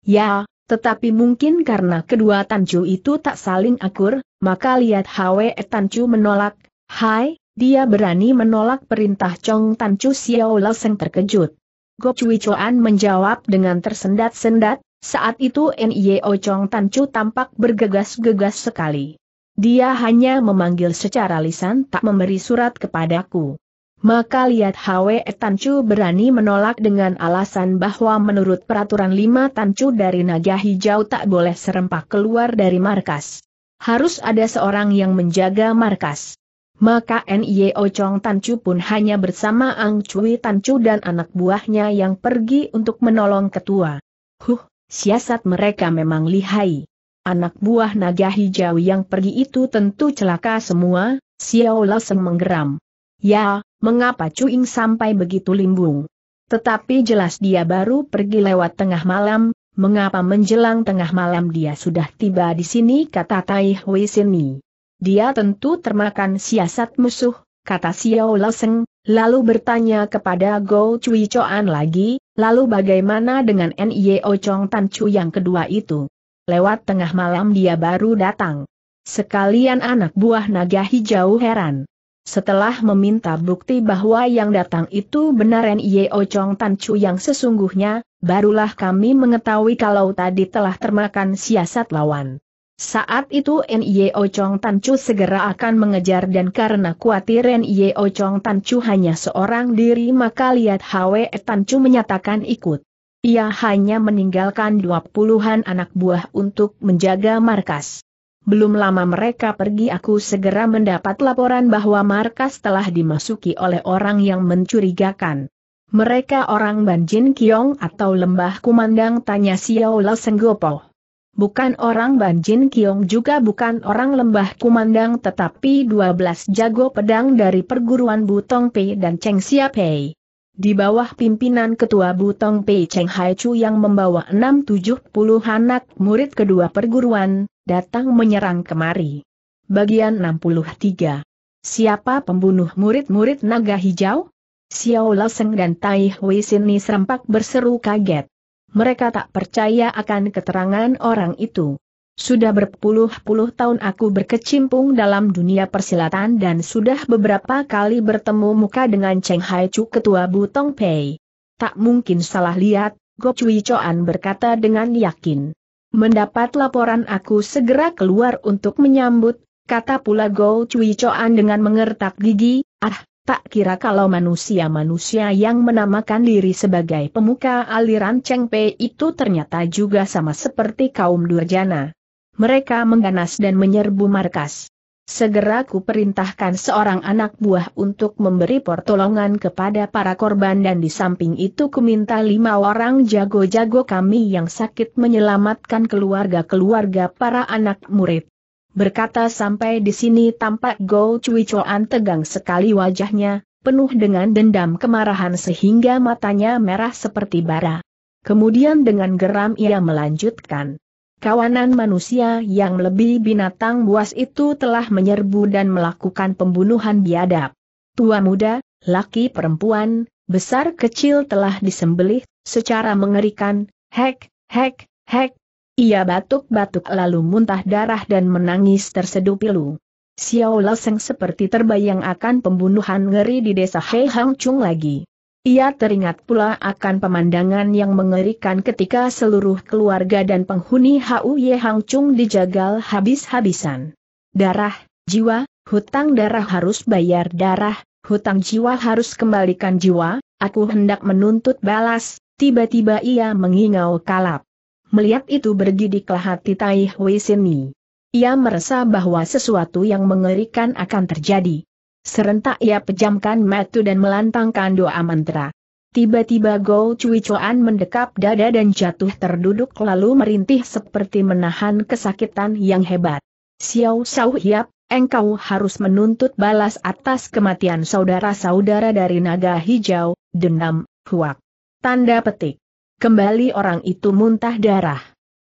Ya, tetapi mungkin karena kedua Tan itu tak saling akur, maka Liat Hwe Tan menolak, Hai, dia berani menolak perintah Chong Tan Chu Xiao terkejut. Go Cui Chuan menjawab dengan tersendat-sendat, saat itu N.I.O. Chong Tan Chu tampak bergegas-gegas sekali. Dia hanya memanggil secara lisan tak memberi surat kepadaku. Maka lihat Hwe Tan Chu berani menolak dengan alasan bahwa menurut peraturan lima Tan Chu dari naga hijau tak boleh serempak keluar dari markas. Harus ada seorang yang menjaga markas maka Nye Chong Tan pun hanya bersama Ang Cui Tan dan anak buahnya yang pergi untuk menolong ketua. Huh, siasat mereka memang lihai. Anak buah naga hijau yang pergi itu tentu celaka semua, Xiao Lasem menggeram. Ya, mengapa Cuing sampai begitu limbung? Tetapi jelas dia baru pergi lewat tengah malam, mengapa menjelang tengah malam dia sudah tiba di sini kata Tai Hui Sini dia tentu termakan siasat musuh, kata Xiao Leseng, lalu bertanya kepada Go Cui Choan lagi, lalu bagaimana dengan Nio e Chong Tan Chu yang kedua itu? Lewat tengah malam dia baru datang. Sekalian anak buah naga hijau heran. Setelah meminta bukti bahwa yang datang itu benar Nio e Chong Tan Chu yang sesungguhnya, barulah kami mengetahui kalau tadi telah termakan siasat lawan. Saat itu Nio Chong Tan Chu segera akan mengejar dan karena khawatir Nio Chong Tan Chu hanya seorang diri maka lihat Hwe Tan Chu menyatakan ikut. Ia hanya meninggalkan dua puluhan anak buah untuk menjaga markas. Belum lama mereka pergi aku segera mendapat laporan bahwa markas telah dimasuki oleh orang yang mencurigakan. Mereka orang Banjin Kiong atau lembah kumandang tanya Xiao Senggopo bukan orang Banjin Kiong juga bukan orang lembah kumandang tetapi 12 jago pedang dari perguruan Butong Pei dan Cheng Xia Pei. Di bawah pimpinan ketua Butong Pei Cheng Hai Chu yang membawa 670 anak murid kedua perguruan, datang menyerang kemari. Bagian 63. Siapa pembunuh murid-murid naga hijau? Xiao Leseng dan Tai Hui Sini serempak berseru kaget mereka tak percaya akan keterangan orang itu. Sudah berpuluh-puluh tahun aku berkecimpung dalam dunia persilatan dan sudah beberapa kali bertemu muka dengan Cheng Hai Chu ketua Butong Pei. Tak mungkin salah lihat, Go Chui Choan berkata dengan yakin. Mendapat laporan aku segera keluar untuk menyambut, kata pula Go Chui Choan dengan mengertak gigi, ah, Tak kira kalau manusia-manusia yang menamakan diri sebagai pemuka aliran Cheng Pei itu ternyata juga sama seperti kaum Durjana. Mereka mengganas dan menyerbu markas. Segera ku perintahkan seorang anak buah untuk memberi pertolongan kepada para korban dan di samping itu ku minta lima orang jago-jago kami yang sakit menyelamatkan keluarga-keluarga para anak murid. Berkata sampai di sini tampak Go Cui Chuan tegang sekali wajahnya, penuh dengan dendam kemarahan sehingga matanya merah seperti bara. Kemudian dengan geram ia melanjutkan. Kawanan manusia yang lebih binatang buas itu telah menyerbu dan melakukan pembunuhan biadab. Tua muda, laki perempuan, besar kecil telah disembelih, secara mengerikan, hek, hek, hek, ia batuk-batuk lalu muntah darah dan menangis terseduh pilu. Xiao Leseng seperti terbayang akan pembunuhan ngeri di desa Hei Hang Chung lagi. Ia teringat pula akan pemandangan yang mengerikan ketika seluruh keluarga dan penghuni Ye Hang Chung dijagal habis-habisan. Darah, jiwa, hutang darah harus bayar darah, hutang jiwa harus kembalikan jiwa, aku hendak menuntut balas, tiba-tiba ia mengingau kalap. Melihat itu bergidiklah hati Tai Hui Sini. Ia merasa bahwa sesuatu yang mengerikan akan terjadi. Serentak ia pejamkan mata dan melantangkan doa mantra. Tiba-tiba Go Cui Chuan mendekap dada dan jatuh terduduk lalu merintih seperti menahan kesakitan yang hebat. Xiao Xiao Hiap, engkau harus menuntut balas atas kematian saudara-saudara dari naga hijau, dendam, huak. Tanda petik. Kembali orang itu muntah darah.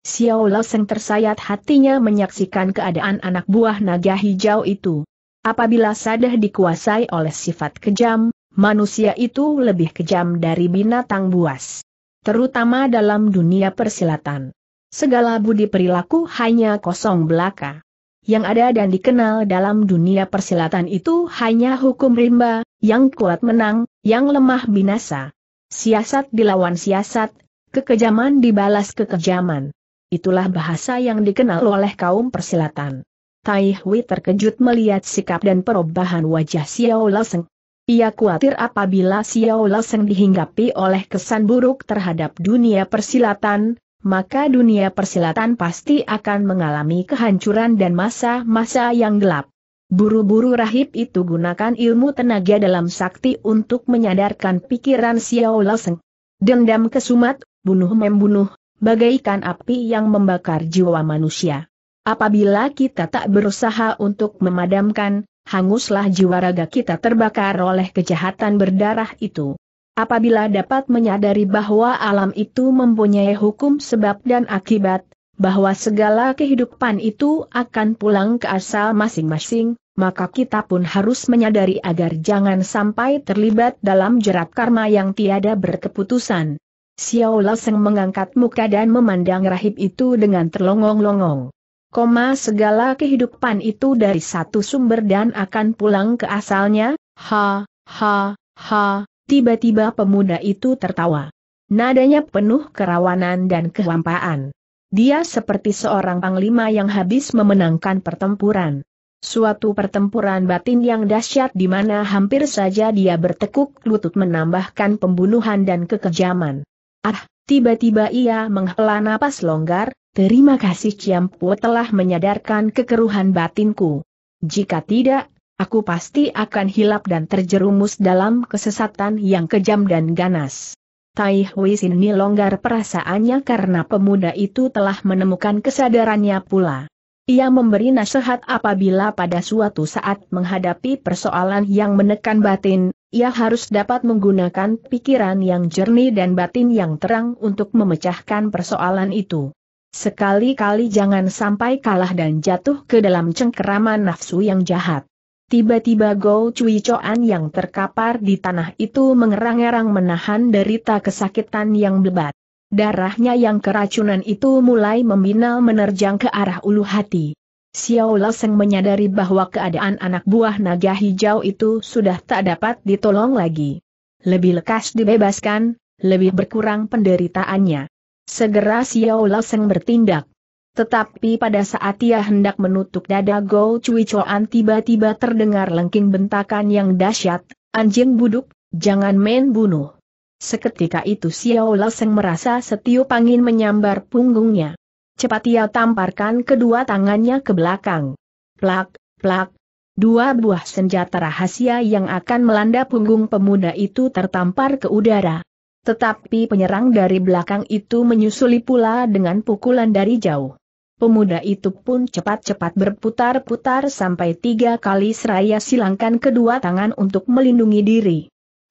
Xiao Laoseng tersayat hatinya menyaksikan keadaan anak buah naga hijau itu. Apabila sadah dikuasai oleh sifat kejam, manusia itu lebih kejam dari binatang buas. Terutama dalam dunia persilatan. Segala budi perilaku hanya kosong belaka. Yang ada dan dikenal dalam dunia persilatan itu hanya hukum rimba, yang kuat menang, yang lemah binasa. Siasat dilawan siasat, kekejaman dibalas kekejaman. Itulah bahasa yang dikenal oleh kaum persilatan. Tai Hui terkejut melihat sikap dan perubahan wajah Xiao Laseng. Ia khawatir apabila Xiao Laseng dihinggapi oleh kesan buruk terhadap dunia persilatan, maka dunia persilatan pasti akan mengalami kehancuran dan masa-masa yang gelap. Buru-buru rahib itu gunakan ilmu tenaga dalam sakti untuk menyadarkan pikiran Xiao Laseng. Dendam kesumat, bunuh-membunuh, bagaikan api yang membakar jiwa manusia. Apabila kita tak berusaha untuk memadamkan, hanguslah jiwa raga kita terbakar oleh kejahatan berdarah itu. Apabila dapat menyadari bahwa alam itu mempunyai hukum sebab dan akibat, bahwa segala kehidupan itu akan pulang ke asal masing-masing, maka kita pun harus menyadari agar jangan sampai terlibat dalam jerat karma yang tiada berkeputusan. Xiao Laoseng mengangkat muka dan memandang rahib itu dengan terlongong-longong. Koma segala kehidupan itu dari satu sumber dan akan pulang ke asalnya, ha, ha, ha, tiba-tiba pemuda itu tertawa. Nadanya penuh kerawanan dan kehampaan. Dia seperti seorang panglima yang habis memenangkan pertempuran. Suatu pertempuran batin yang dahsyat di mana hampir saja dia bertekuk lutut menambahkan pembunuhan dan kekejaman. Ah, tiba-tiba ia menghela napas longgar, terima kasih Ciampu telah menyadarkan kekeruhan batinku. Jika tidak, aku pasti akan hilap dan terjerumus dalam kesesatan yang kejam dan ganas. Tai Hui Sin longgar perasaannya karena pemuda itu telah menemukan kesadarannya pula. Ia memberi nasihat apabila pada suatu saat menghadapi persoalan yang menekan batin, ia harus dapat menggunakan pikiran yang jernih dan batin yang terang untuk memecahkan persoalan itu. Sekali-kali jangan sampai kalah dan jatuh ke dalam cengkeraman nafsu yang jahat. Tiba-tiba Gou Cui Choan yang terkapar di tanah itu mengerang-erang menahan derita kesakitan yang bebat. Darahnya yang keracunan itu mulai meminal menerjang ke arah ulu hati. Xiao Seng menyadari bahwa keadaan anak buah naga hijau itu sudah tak dapat ditolong lagi. Lebih lekas dibebaskan, lebih berkurang penderitaannya. Segera Xiao Seng bertindak. Tetapi pada saat ia hendak menutup dada Go Cui Chuan tiba-tiba terdengar lengking bentakan yang dahsyat, anjing buduk, jangan main bunuh. Seketika itu Xiao Seng merasa setiup angin menyambar punggungnya. Cepat ia tamparkan kedua tangannya ke belakang. Plak, plak. Dua buah senjata rahasia yang akan melanda punggung pemuda itu tertampar ke udara. Tetapi penyerang dari belakang itu menyusuli pula dengan pukulan dari jauh. Pemuda itu pun cepat-cepat berputar-putar sampai tiga kali seraya silangkan kedua tangan untuk melindungi diri.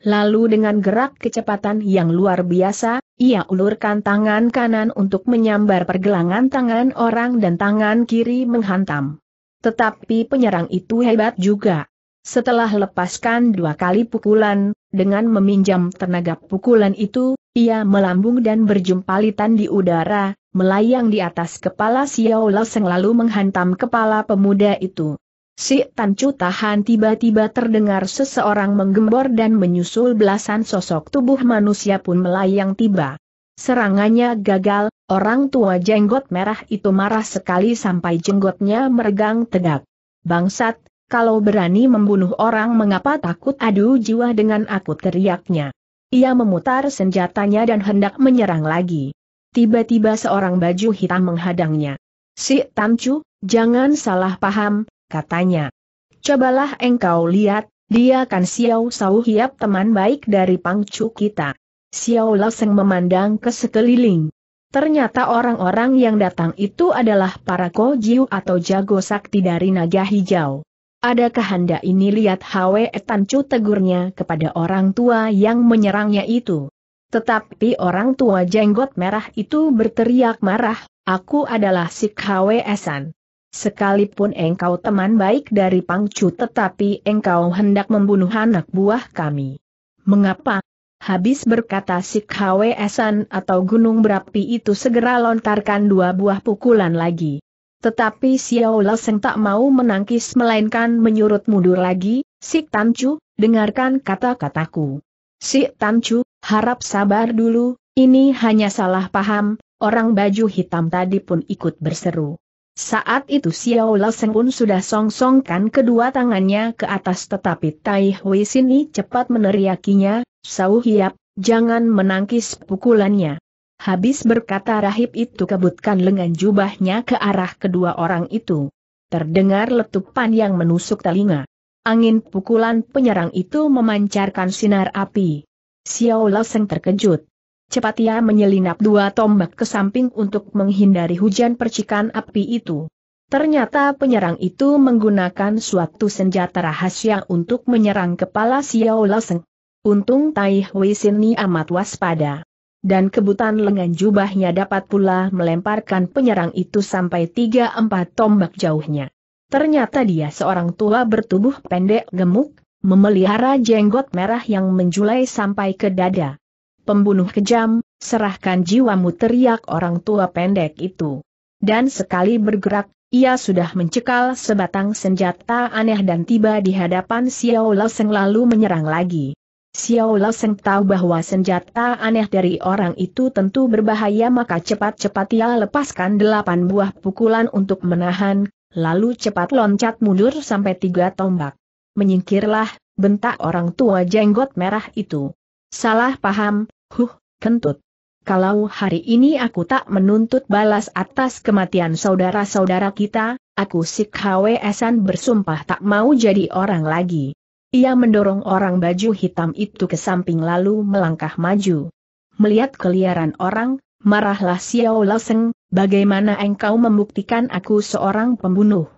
Lalu dengan gerak kecepatan yang luar biasa, ia ulurkan tangan kanan untuk menyambar pergelangan tangan orang dan tangan kiri menghantam. Tetapi penyerang itu hebat juga. Setelah lepaskan dua kali pukulan, dengan meminjam tenaga pukulan itu, ia melambung dan berjumpalitan di udara, melayang di atas kepala Xiao Seng lalu menghantam kepala pemuda itu. Si Tancu tahan tiba-tiba terdengar seseorang menggembor dan menyusul belasan sosok tubuh manusia pun melayang tiba. Serangannya gagal, orang tua jenggot merah itu marah sekali sampai jenggotnya meregang tegak. Bangsat, kalau berani membunuh orang mengapa takut adu jiwa dengan aku teriaknya. Ia memutar senjatanya dan hendak menyerang lagi. Tiba-tiba seorang baju hitam menghadangnya. Si Tamcu, jangan salah paham, katanya. Cobalah engkau lihat, dia kan Xiao Sau Hiap teman baik dari Pangcu kita. Xiao Seng memandang ke sekeliling. Ternyata orang-orang yang datang itu adalah para Kojiu atau jago sakti dari naga hijau. Adakah kehendak ini lihat Hwe Tancu tegurnya kepada orang tua yang menyerangnya itu? Tetapi orang tua jenggot merah itu berteriak marah, aku adalah si Hwe Esan. Sekalipun engkau teman baik dari Pangcu tetapi engkau hendak membunuh anak buah kami. Mengapa? Habis berkata si Hwe Esan atau gunung berapi itu segera lontarkan dua buah pukulan lagi. Tetapi Xiao Leseng tak mau menangkis melainkan menyurut mundur lagi, Sik Tan Chu, dengarkan kata-kataku. Sik Tan Chu, harap sabar dulu, ini hanya salah paham, orang baju hitam tadi pun ikut berseru. Saat itu Xiao Leseng pun sudah songsongkan kedua tangannya ke atas tetapi Tai Hui Sini cepat meneriakinya, Sau Hiap, jangan menangkis pukulannya. Habis berkata rahib itu kebutkan lengan jubahnya ke arah kedua orang itu. Terdengar letupan yang menusuk telinga. Angin pukulan penyerang itu memancarkan sinar api. Xiao Seng terkejut. Cepat ia menyelinap dua tombak ke samping untuk menghindari hujan percikan api itu. Ternyata penyerang itu menggunakan suatu senjata rahasia untuk menyerang kepala Xiao Seng. Untung Tai Hui Sin amat waspada dan kebutan lengan jubahnya dapat pula melemparkan penyerang itu sampai 3-4 tombak jauhnya. Ternyata dia seorang tua bertubuh pendek gemuk, memelihara jenggot merah yang menjulai sampai ke dada. Pembunuh kejam, serahkan jiwamu teriak orang tua pendek itu. Dan sekali bergerak, ia sudah mencekal sebatang senjata aneh dan tiba di hadapan Xiao Seng lalu menyerang lagi. Xiao Lao Seng tahu bahwa senjata aneh dari orang itu tentu berbahaya maka cepat-cepat ia lepaskan delapan buah pukulan untuk menahan, lalu cepat loncat mundur sampai tiga tombak. Menyingkirlah, bentak orang tua jenggot merah itu. Salah paham, huh, kentut. Kalau hari ini aku tak menuntut balas atas kematian saudara-saudara kita, aku si KWSan bersumpah tak mau jadi orang lagi. Ia mendorong orang baju hitam itu ke samping lalu melangkah maju. Melihat keliaran orang, marahlah Xiao Laseng, bagaimana engkau membuktikan aku seorang pembunuh?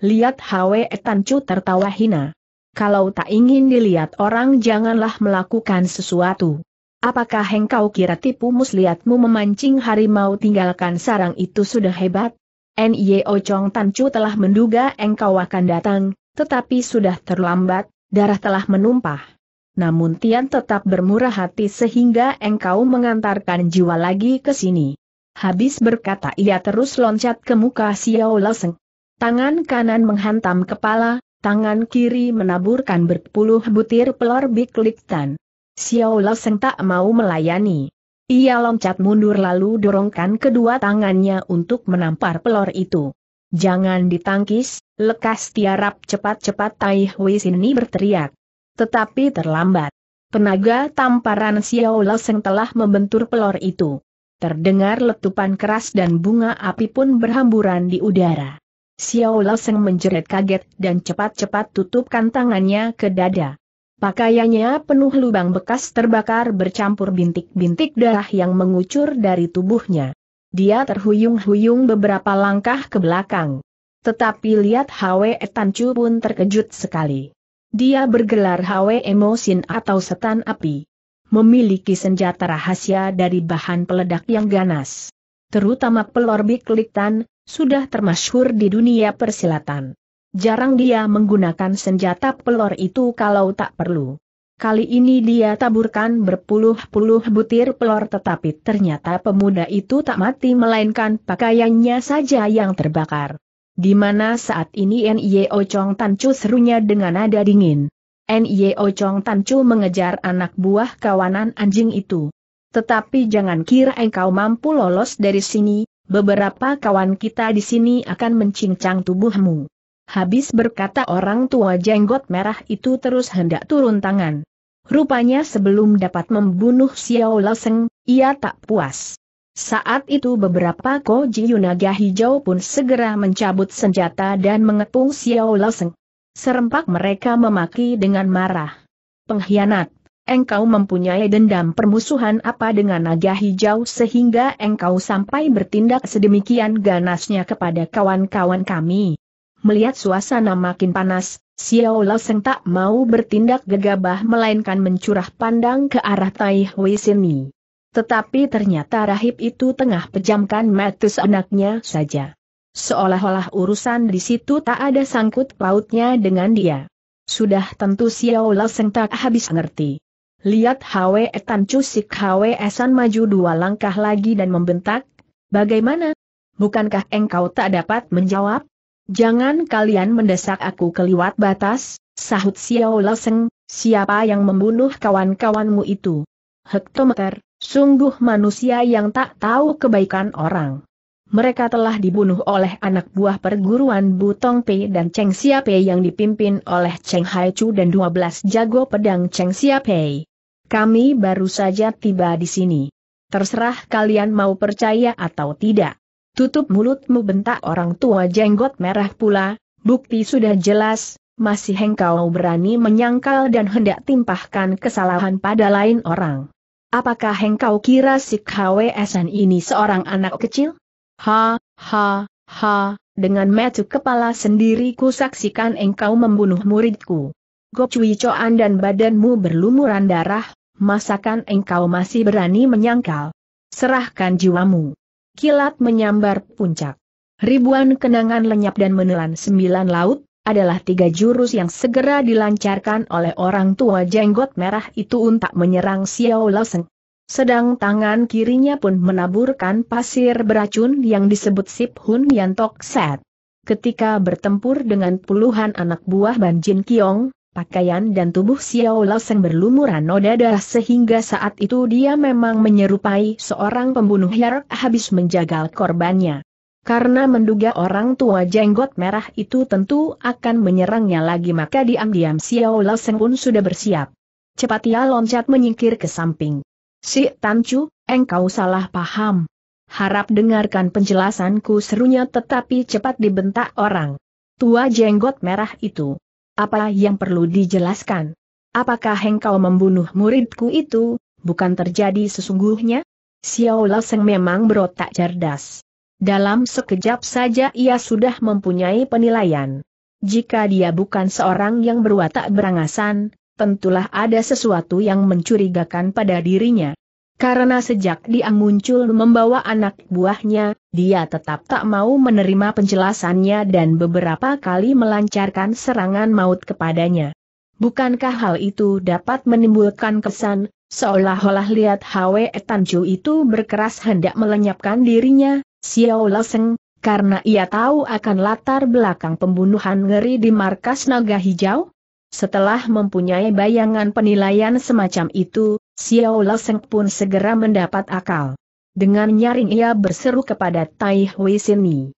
Lihat Hwe Tancu tertawa hina. Kalau tak ingin dilihat orang janganlah melakukan sesuatu. Apakah engkau kira tipu muslihatmu memancing harimau tinggalkan sarang itu sudah hebat? Ocong Chong Tancu telah menduga engkau akan datang, tetapi sudah terlambat, darah telah menumpah. Namun Tian tetap bermurah hati sehingga engkau mengantarkan jiwa lagi ke sini. Habis berkata ia terus loncat ke muka Xiao Leseng. Tangan kanan menghantam kepala, tangan kiri menaburkan berpuluh butir pelor biklik tan. Xiao Leseng tak mau melayani. Ia loncat mundur lalu dorongkan kedua tangannya untuk menampar pelor itu. Jangan ditangkis, lekas tiarap cepat-cepat Tai Hui Sini berteriak. Tetapi terlambat. Penaga tamparan Xiao Leseng telah membentur pelor itu. Terdengar letupan keras dan bunga api pun berhamburan di udara. Xiao Leseng menjerit kaget dan cepat-cepat tutupkan tangannya ke dada. Pakaiannya penuh lubang bekas terbakar bercampur bintik-bintik darah yang mengucur dari tubuhnya. Dia terhuyung-huyung beberapa langkah ke belakang. Tetapi lihat Hwe Tancu pun terkejut sekali. Dia bergelar Hwe Emosin atau setan api. Memiliki senjata rahasia dari bahan peledak yang ganas. Terutama pelor bikliktan, sudah termasyhur di dunia persilatan. Jarang dia menggunakan senjata pelor itu kalau tak perlu. Kali ini dia taburkan berpuluh-puluh butir pelor tetapi ternyata pemuda itu tak mati melainkan pakaiannya saja yang terbakar. Di mana saat ini N.Y.O. Chong Tancu serunya dengan nada dingin. N.Y.O. Chong Tancu mengejar anak buah kawanan anjing itu. Tetapi jangan kira engkau mampu lolos dari sini, beberapa kawan kita di sini akan mencincang tubuhmu. Habis berkata orang tua jenggot merah itu terus hendak turun tangan. Rupanya sebelum dapat membunuh Xiao Laseng, ia tak puas. Saat itu beberapa koji Yunaga hijau pun segera mencabut senjata dan mengepung Xiao Laseng. Serempak mereka memaki dengan marah. Pengkhianat, engkau mempunyai dendam permusuhan apa dengan naga hijau sehingga engkau sampai bertindak sedemikian ganasnya kepada kawan-kawan kami melihat suasana makin panas, Xiao Laoseng tak mau bertindak gegabah melainkan mencurah pandang ke arah Tai Hui Sini. Tetapi ternyata rahib itu tengah pejamkan mata anaknya saja. Seolah-olah urusan di situ tak ada sangkut pautnya dengan dia. Sudah tentu Xiao Laoseng tak habis ngerti. Lihat Hwe Tan Cusik Hwe Esan maju dua langkah lagi dan membentak, bagaimana? Bukankah engkau tak dapat menjawab? Jangan kalian mendesak aku keliwat batas, sahut Xiao Leseng, siapa yang membunuh kawan-kawanmu itu? Hektometer, sungguh manusia yang tak tahu kebaikan orang. Mereka telah dibunuh oleh anak buah perguruan Butong Pei dan Cheng Pei yang dipimpin oleh Cheng Chu dan 12 jago pedang Cheng Pei. Kami baru saja tiba di sini. Terserah kalian mau percaya atau tidak. Tutup mulutmu bentak orang tua jenggot merah pula, bukti sudah jelas, masih engkau berani menyangkal dan hendak timpahkan kesalahan pada lain orang. Apakah engkau kira si KWSN ini seorang anak kecil? Ha, ha, ha, dengan metu kepala sendiri ku saksikan engkau membunuh muridku. Gocui coan dan badanmu berlumuran darah, masakan engkau masih berani menyangkal? Serahkan jiwamu. Kilat menyambar puncak. Ribuan kenangan lenyap dan menelan sembilan laut, adalah tiga jurus yang segera dilancarkan oleh orang tua jenggot merah itu untuk menyerang Xiao Laoseng. Sedang tangan kirinya pun menaburkan pasir beracun yang disebut Sip Hun yantok Set. Ketika bertempur dengan puluhan anak buah Ban Jin Kiong, Pakaian dan tubuh Xiao Laoseng berlumuran noda darah sehingga saat itu dia memang menyerupai seorang pembunuh yang habis menjagal korbannya. Karena menduga orang tua jenggot merah itu tentu akan menyerangnya lagi maka diam-diam Xiao Laoseng pun sudah bersiap. Cepat ia loncat menyingkir ke samping. Si Tancu, engkau salah paham. Harap dengarkan penjelasanku serunya tetapi cepat dibentak orang. Tua jenggot merah itu apa yang perlu dijelaskan? Apakah engkau membunuh muridku itu, bukan terjadi sesungguhnya? Xiao Seng memang berotak cerdas. Dalam sekejap saja ia sudah mempunyai penilaian. Jika dia bukan seorang yang berwatak berangasan, tentulah ada sesuatu yang mencurigakan pada dirinya. Karena sejak dia muncul membawa anak buahnya, dia tetap tak mau menerima penjelasannya dan beberapa kali melancarkan serangan maut kepadanya. Bukankah hal itu dapat menimbulkan kesan, seolah-olah lihat Hwe Tanju itu berkeras hendak melenyapkan dirinya, Xiao Leseng, karena ia tahu akan latar belakang pembunuhan ngeri di markas naga hijau? Setelah mempunyai bayangan penilaian semacam itu, Xiao Seng pun segera mendapat akal. Dengan nyaring ia berseru kepada Tai Hui Sini.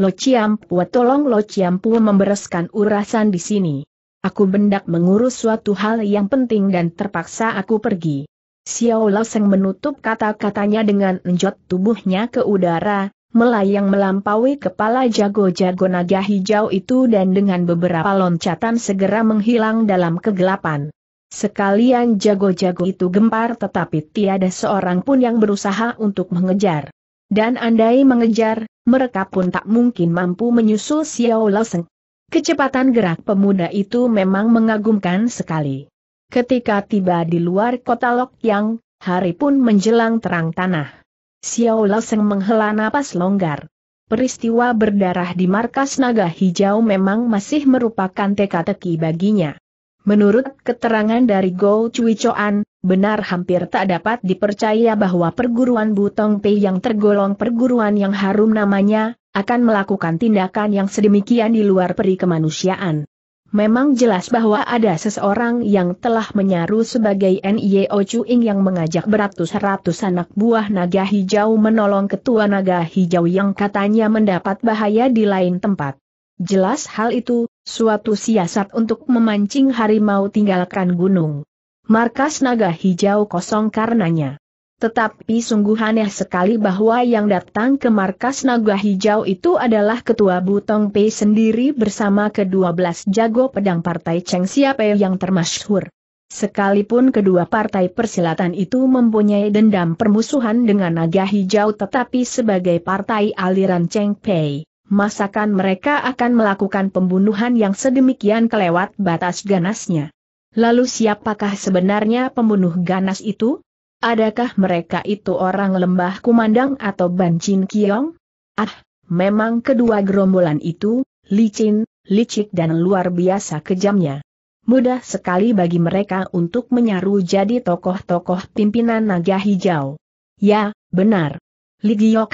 Lo Chiampua tolong Lo Chiampua membereskan urasan di sini. Aku bendak mengurus suatu hal yang penting dan terpaksa aku pergi. Xiao Seng menutup kata-katanya dengan enjot tubuhnya ke udara, melayang melampaui kepala jago-jago naga hijau itu dan dengan beberapa loncatan segera menghilang dalam kegelapan. Sekalian jago-jago itu gempar tetapi tiada seorang pun yang berusaha untuk mengejar. Dan andai mengejar, mereka pun tak mungkin mampu menyusul Xiao Laoseng. Kecepatan gerak pemuda itu memang mengagumkan sekali. Ketika tiba di luar kota Lok Yang, hari pun menjelang terang tanah. Xiao Laoseng menghela napas longgar. Peristiwa berdarah di markas naga hijau memang masih merupakan teka-teki baginya. Menurut keterangan dari Go Cui Choan, benar hampir tak dapat dipercaya bahwa perguruan Butong Pei yang tergolong perguruan yang harum namanya, akan melakukan tindakan yang sedemikian di luar peri kemanusiaan. Memang jelas bahwa ada seseorang yang telah menyaru sebagai NIO Chuing yang mengajak beratus-ratus anak buah naga hijau menolong ketua naga hijau yang katanya mendapat bahaya di lain tempat. Jelas hal itu, Suatu siasat untuk memancing harimau tinggalkan gunung. Markas naga hijau kosong karenanya. Tetapi sungguh aneh sekali bahwa yang datang ke markas naga hijau itu adalah ketua Butong Pei sendiri bersama ke-12 jago pedang partai Cheng Siapai yang termasyhur. Sekalipun kedua partai persilatan itu mempunyai dendam permusuhan dengan naga hijau tetapi sebagai partai aliran Cheng Pei masakan mereka akan melakukan pembunuhan yang sedemikian kelewat batas ganasnya. Lalu siapakah sebenarnya pembunuh ganas itu? Adakah mereka itu orang lembah kumandang atau bancin kiong? Ah, memang kedua gerombolan itu, licin, licik dan luar biasa kejamnya. Mudah sekali bagi mereka untuk menyaru jadi tokoh-tokoh pimpinan naga hijau. Ya, benar, Li Giok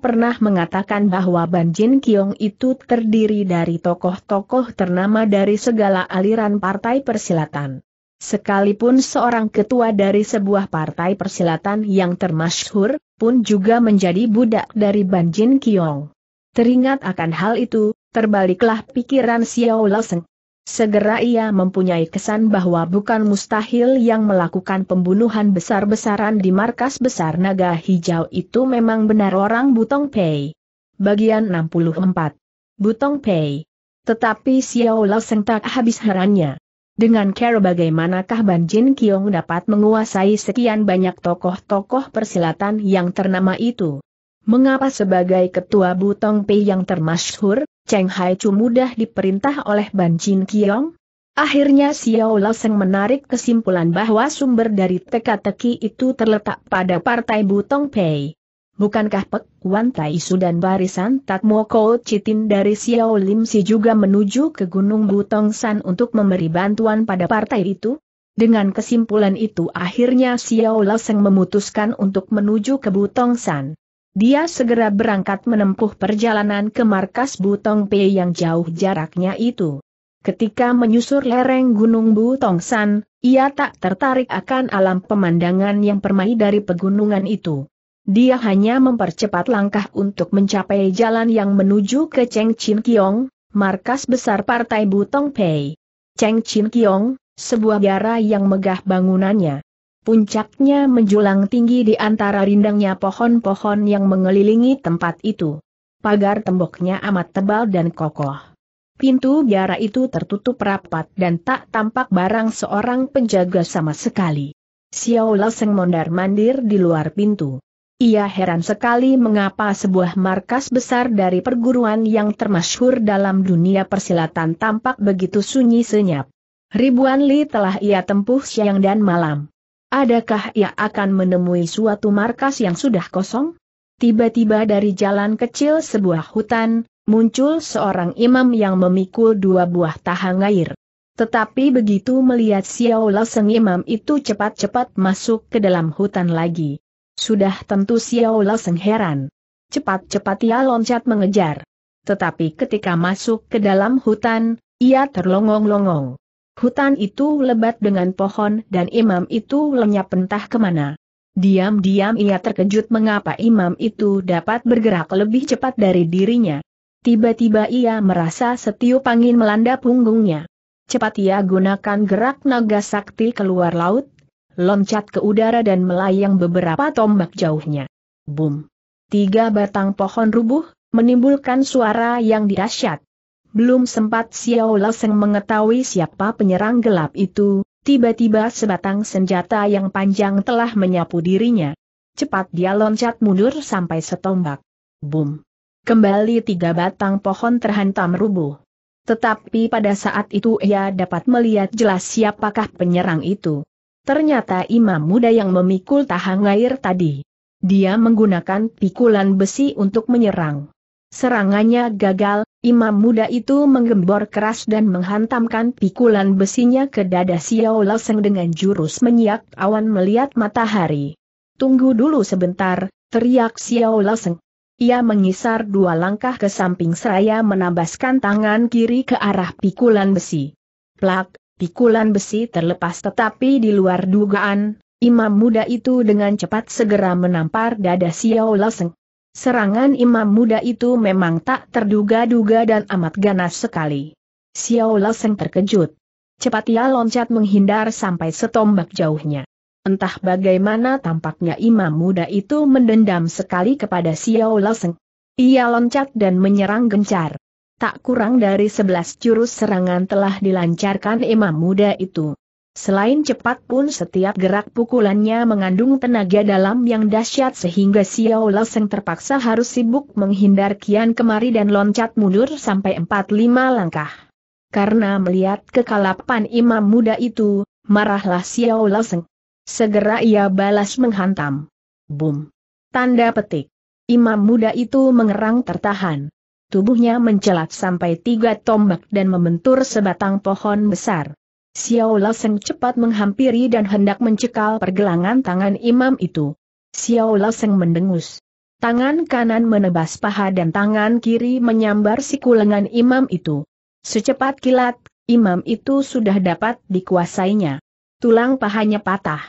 pernah mengatakan bahwa Ban Jin Kiong itu terdiri dari tokoh-tokoh ternama dari segala aliran partai persilatan. Sekalipun seorang ketua dari sebuah partai persilatan yang termasyhur, pun juga menjadi budak dari Ban Jin Kiong. Teringat akan hal itu, terbaliklah pikiran Xiao Leseng. Segera ia mempunyai kesan bahwa bukan mustahil yang melakukan pembunuhan besar-besaran di markas besar naga hijau itu memang benar orang Butong Pei. Bagian 64. Butong Pei. Tetapi Xiao Lao Seng tak habis herannya. Dengan cara bagaimanakah Ban Jin Kiong dapat menguasai sekian banyak tokoh-tokoh persilatan yang ternama itu? Mengapa sebagai ketua Butong Pei yang termasyhur, Cheng Hai Chu mudah diperintah oleh Ban Jin Kiong? Akhirnya Xiao Lao menarik kesimpulan bahwa sumber dari teka-teki itu terletak pada partai Butong Pei. Bukankah Pek Wan Taisu dan barisan Tatmo Ko Citin dari Xiao Lim Si juga menuju ke Gunung Butong San untuk memberi bantuan pada partai itu? Dengan kesimpulan itu akhirnya Xiao Lao memutuskan untuk menuju ke Butong San. Dia segera berangkat menempuh perjalanan ke markas Butong Pe yang jauh jaraknya itu. Ketika menyusur lereng Gunung San, ia tak tertarik akan alam pemandangan yang permai dari pegunungan itu. Dia hanya mempercepat langkah untuk mencapai jalan yang menuju ke Cheng Chin Kiong, markas besar partai Butong Pei. Cheng Chin Kiong, sebuah biara yang megah bangunannya puncaknya menjulang tinggi di antara rindangnya pohon-pohon yang mengelilingi tempat itu. Pagar temboknya amat tebal dan kokoh. Pintu biara itu tertutup rapat dan tak tampak barang seorang penjaga sama sekali. Xiao Seng mondar-mandir di luar pintu. Ia heran sekali mengapa sebuah markas besar dari perguruan yang termasyhur dalam dunia persilatan tampak begitu sunyi senyap. Ribuan li telah ia tempuh siang dan malam. Adakah ia akan menemui suatu markas yang sudah kosong? Tiba-tiba dari jalan kecil sebuah hutan, muncul seorang imam yang memikul dua buah tahang air. Tetapi begitu melihat Xiao Laseng imam itu cepat-cepat masuk ke dalam hutan lagi. Sudah tentu Xiao Laseng heran. Cepat-cepat ia loncat mengejar. Tetapi ketika masuk ke dalam hutan, ia terlongong-longong. Hutan itu lebat dengan pohon dan imam itu lenyap entah kemana. Diam-diam ia terkejut mengapa imam itu dapat bergerak lebih cepat dari dirinya. Tiba-tiba ia merasa setiup angin melanda punggungnya. Cepat ia gunakan gerak naga sakti keluar laut, loncat ke udara dan melayang beberapa tombak jauhnya. Boom! Tiga batang pohon rubuh, menimbulkan suara yang dahsyat. Belum sempat Xiao Leseng mengetahui siapa penyerang gelap itu, tiba-tiba sebatang senjata yang panjang telah menyapu dirinya. Cepat dia loncat mundur sampai setombak. Boom! Kembali tiga batang pohon terhantam rubuh. Tetapi pada saat itu ia dapat melihat jelas siapakah penyerang itu. Ternyata imam muda yang memikul tahang air tadi. Dia menggunakan pikulan besi untuk menyerang. Serangannya gagal, Imam muda itu menggembor keras dan menghantamkan pikulan besinya ke dada Xiao Laoseng dengan jurus menyiak awan melihat matahari. Tunggu dulu sebentar, teriak Xiao Laoseng. Ia mengisar dua langkah ke samping seraya menambaskan tangan kiri ke arah pikulan besi. Plak, pikulan besi terlepas tetapi di luar dugaan, imam muda itu dengan cepat segera menampar dada Xiao Laoseng. Serangan imam muda itu memang tak terduga-duga dan amat ganas sekali. Xiao Leseng terkejut. Cepat ia loncat menghindar sampai setombak jauhnya. Entah bagaimana tampaknya imam muda itu mendendam sekali kepada Xiao Leseng. Ia loncat dan menyerang gencar. Tak kurang dari sebelas jurus serangan telah dilancarkan imam muda itu. Selain cepat pun setiap gerak pukulannya mengandung tenaga dalam yang dahsyat sehingga Xiao Loseng terpaksa harus sibuk menghindar kian kemari dan loncat mundur sampai 4-5 langkah. Karena melihat kekalapan imam muda itu, marahlah Xiao Loseng. Segera ia balas menghantam. Boom! Tanda petik. Imam muda itu mengerang tertahan. Tubuhnya mencelat sampai tiga tombak dan membentur sebatang pohon besar. Xiao Laseng cepat menghampiri dan hendak mencekal pergelangan tangan imam itu. Xiao Laseng mendengus. Tangan kanan menebas paha dan tangan kiri menyambar siku lengan imam itu. Secepat kilat, imam itu sudah dapat dikuasainya. Tulang pahanya patah.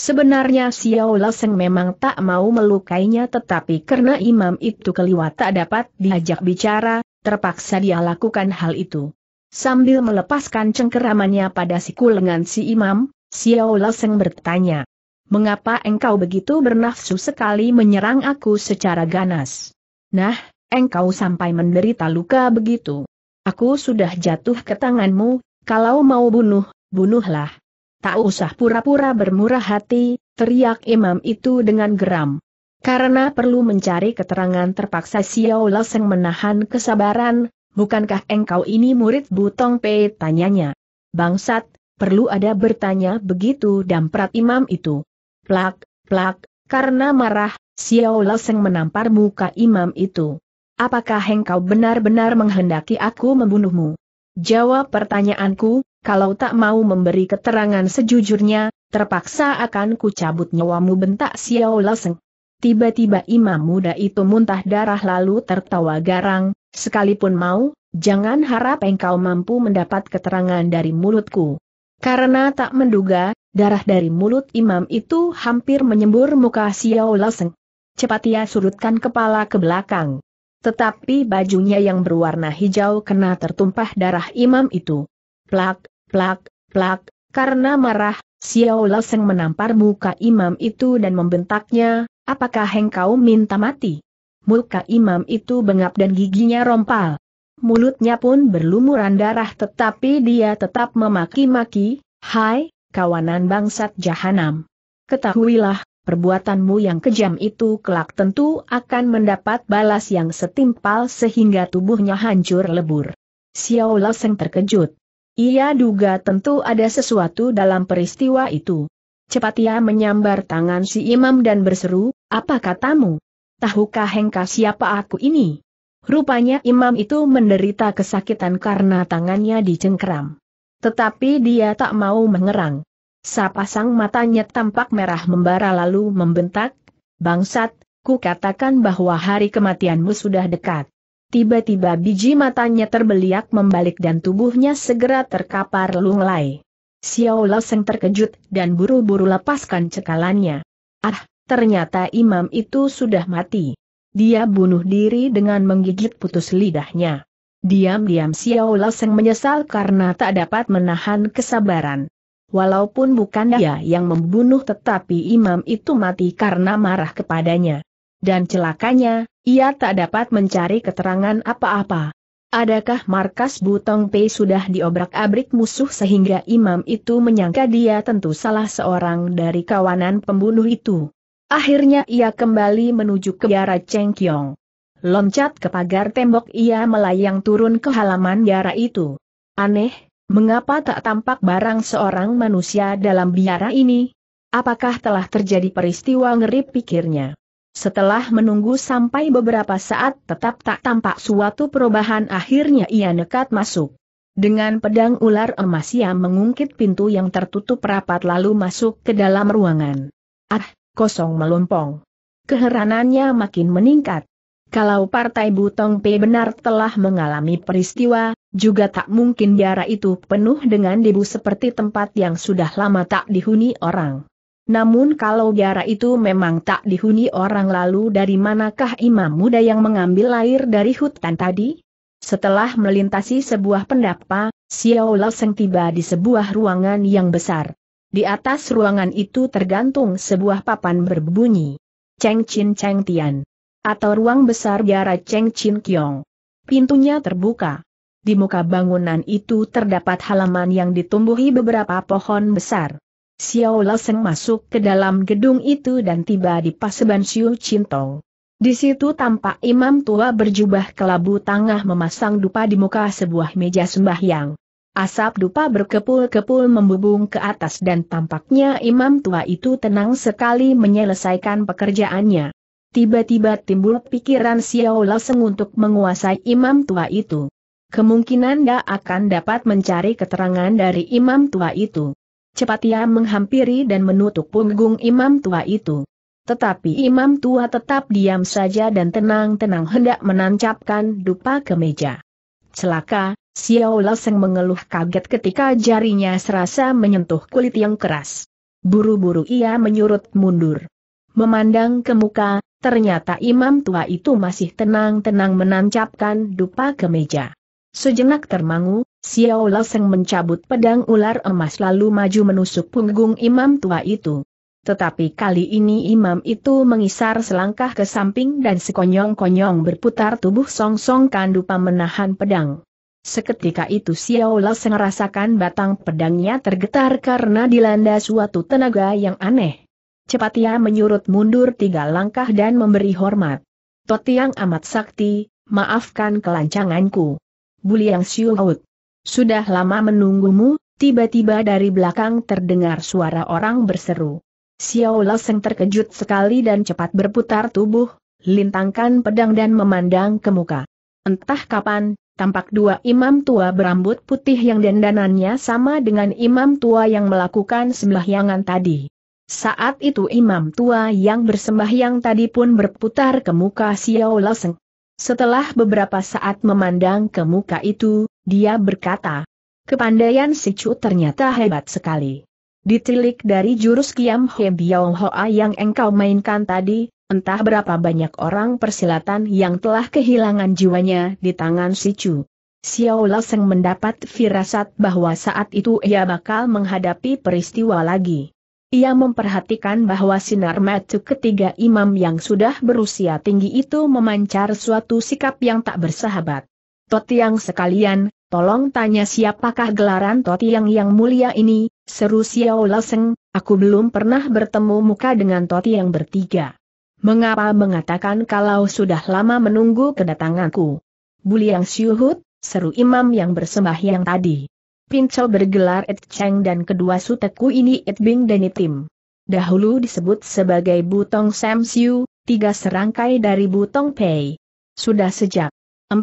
Sebenarnya Xiao Laseng memang tak mau melukainya tetapi karena imam itu keliwat tak dapat diajak bicara, terpaksa dia lakukan hal itu. Sambil melepaskan cengkeramannya pada siku lengan si imam, Xiao Laseng bertanya. Mengapa engkau begitu bernafsu sekali menyerang aku secara ganas? Nah, engkau sampai menderita luka begitu. Aku sudah jatuh ke tanganmu, kalau mau bunuh, bunuhlah. Tak usah pura-pura bermurah hati, teriak imam itu dengan geram. Karena perlu mencari keterangan terpaksa Xiao Laseng menahan kesabaran, Bukankah engkau ini murid Butong Pei? Tanyanya. Bangsat, perlu ada bertanya begitu damprat imam itu. Plak, plak, karena marah, Xiao Seng menampar muka imam itu. Apakah engkau benar-benar menghendaki aku membunuhmu? Jawab pertanyaanku, kalau tak mau memberi keterangan sejujurnya, terpaksa akan ku cabut nyawamu bentak Xiao Seng. Tiba-tiba imam muda itu muntah darah lalu tertawa garang, Sekalipun mau, jangan harap engkau mampu mendapat keterangan dari mulutku. Karena tak menduga, darah dari mulut imam itu hampir menyembur muka Xiao Laoseng. Cepat ia surutkan kepala ke belakang. Tetapi bajunya yang berwarna hijau kena tertumpah darah imam itu. Plak, plak, plak, karena marah, Xiao Laoseng menampar muka imam itu dan membentaknya, apakah engkau minta mati? Muka imam itu bengap dan giginya rompal. Mulutnya pun berlumuran darah tetapi dia tetap memaki-maki, Hai, kawanan bangsat jahanam. Ketahuilah, perbuatanmu yang kejam itu kelak tentu akan mendapat balas yang setimpal sehingga tubuhnya hancur lebur. Xiao Seng terkejut. Ia duga tentu ada sesuatu dalam peristiwa itu. Cepat ia menyambar tangan si imam dan berseru, apa katamu? tahukah Hengka siapa aku ini? Rupanya imam itu menderita kesakitan karena tangannya dicengkeram. Tetapi dia tak mau mengerang. Sapasang matanya tampak merah membara lalu membentak, Bangsat, ku katakan bahwa hari kematianmu sudah dekat. Tiba-tiba biji matanya terbeliak membalik dan tubuhnya segera terkapar lunglai. Xiao Lao Seng terkejut dan buru-buru lepaskan cekalannya. Ah, Ternyata imam itu sudah mati. Dia bunuh diri dengan menggigit putus lidahnya. Diam-diam Xiao Laseng menyesal karena tak dapat menahan kesabaran. Walaupun bukan dia yang membunuh tetapi imam itu mati karena marah kepadanya. Dan celakanya, ia tak dapat mencari keterangan apa-apa. Adakah markas Butong Pei sudah diobrak-abrik musuh sehingga imam itu menyangka dia tentu salah seorang dari kawanan pembunuh itu? Akhirnya ia kembali menuju ke biara Cheng Kiong. Loncat ke pagar tembok ia melayang turun ke halaman biara itu. Aneh, mengapa tak tampak barang seorang manusia dalam biara ini? Apakah telah terjadi peristiwa ngeri pikirnya? Setelah menunggu sampai beberapa saat tetap tak tampak suatu perubahan akhirnya ia nekat masuk. Dengan pedang ular emas ia mengungkit pintu yang tertutup rapat lalu masuk ke dalam ruangan. Ah, kosong melompong. Keheranannya makin meningkat. Kalau Partai Butong P benar telah mengalami peristiwa, juga tak mungkin biara itu penuh dengan debu seperti tempat yang sudah lama tak dihuni orang. Namun kalau biara itu memang tak dihuni orang lalu dari manakah imam muda yang mengambil air dari hutan tadi? Setelah melintasi sebuah pendapa, Xiao Lao Seng tiba di sebuah ruangan yang besar. Di atas ruangan itu tergantung sebuah papan berbunyi. Cheng Chin Cheng Tian. Atau ruang besar biara Cheng Chin Kiong. Pintunya terbuka. Di muka bangunan itu terdapat halaman yang ditumbuhi beberapa pohon besar. Xiao Laseng masuk ke dalam gedung itu dan tiba di paseban Xiu Chintong. Di situ tampak imam tua berjubah kelabu tangah memasang dupa di muka sebuah meja sembahyang. Asap dupa berkepul-kepul membubung ke atas dan tampaknya imam tua itu tenang sekali menyelesaikan pekerjaannya. Tiba-tiba timbul pikiran Xiao Laseng untuk menguasai imam tua itu. Kemungkinan dia akan dapat mencari keterangan dari imam tua itu. Cepat ia menghampiri dan menutup punggung imam tua itu. Tetapi imam tua tetap diam saja dan tenang-tenang hendak menancapkan dupa ke meja. Celaka, Xiao Laseng mengeluh kaget ketika jarinya serasa menyentuh kulit yang keras. Buru-buru ia menyurut mundur. Memandang ke muka, ternyata imam tua itu masih tenang-tenang menancapkan dupa ke meja. Sejenak termangu, Xiao Laseng mencabut pedang ular emas lalu maju menusuk punggung imam tua itu. Tetapi kali ini imam itu mengisar selangkah ke samping dan sekonyong-konyong berputar tubuh Song Song Kandupa menahan pedang. Seketika itu Xiao Seng merasakan batang pedangnya tergetar karena dilanda suatu tenaga yang aneh. Cepat ia menyurut mundur tiga langkah dan memberi hormat. Totiang amat sakti, maafkan kelancanganku. Buliang Xiuhout. Sudah lama menunggumu, tiba-tiba dari belakang terdengar suara orang berseru. Xiao seng terkejut sekali dan cepat berputar tubuh, lintangkan pedang dan memandang ke muka. Entah kapan, tampak dua imam tua berambut putih yang dendanannya sama dengan imam tua yang melakukan sembahyangan tadi. Saat itu imam tua yang bersembahyang tadi pun berputar ke muka Xiao Loseng. Setelah beberapa saat memandang ke muka itu, dia berkata, Kepandaian si Chu ternyata hebat sekali. Ditilik dari jurus Kiam He Biao Hoa yang engkau mainkan tadi, Entah berapa banyak orang persilatan yang telah kehilangan jiwanya di tangan si Chu. Xiao Laseng mendapat firasat bahwa saat itu ia bakal menghadapi peristiwa lagi. Ia memperhatikan bahwa sinar mata ketiga imam yang sudah berusia tinggi itu memancar suatu sikap yang tak bersahabat. Totiang sekalian, tolong tanya siapakah gelaran Totiang yang mulia ini, seru Xiao Laseng, aku belum pernah bertemu muka dengan Totiang bertiga. Mengapa mengatakan kalau sudah lama menunggu kedatanganku? Buliang Siuhut, seru imam yang bersembahyang tadi. Pinco bergelar Et Cheng dan kedua suteku ini Et Bing dan Itim. Dahulu disebut sebagai Butong Sam Siu, tiga serangkai dari Butong Pei. Sudah sejak 40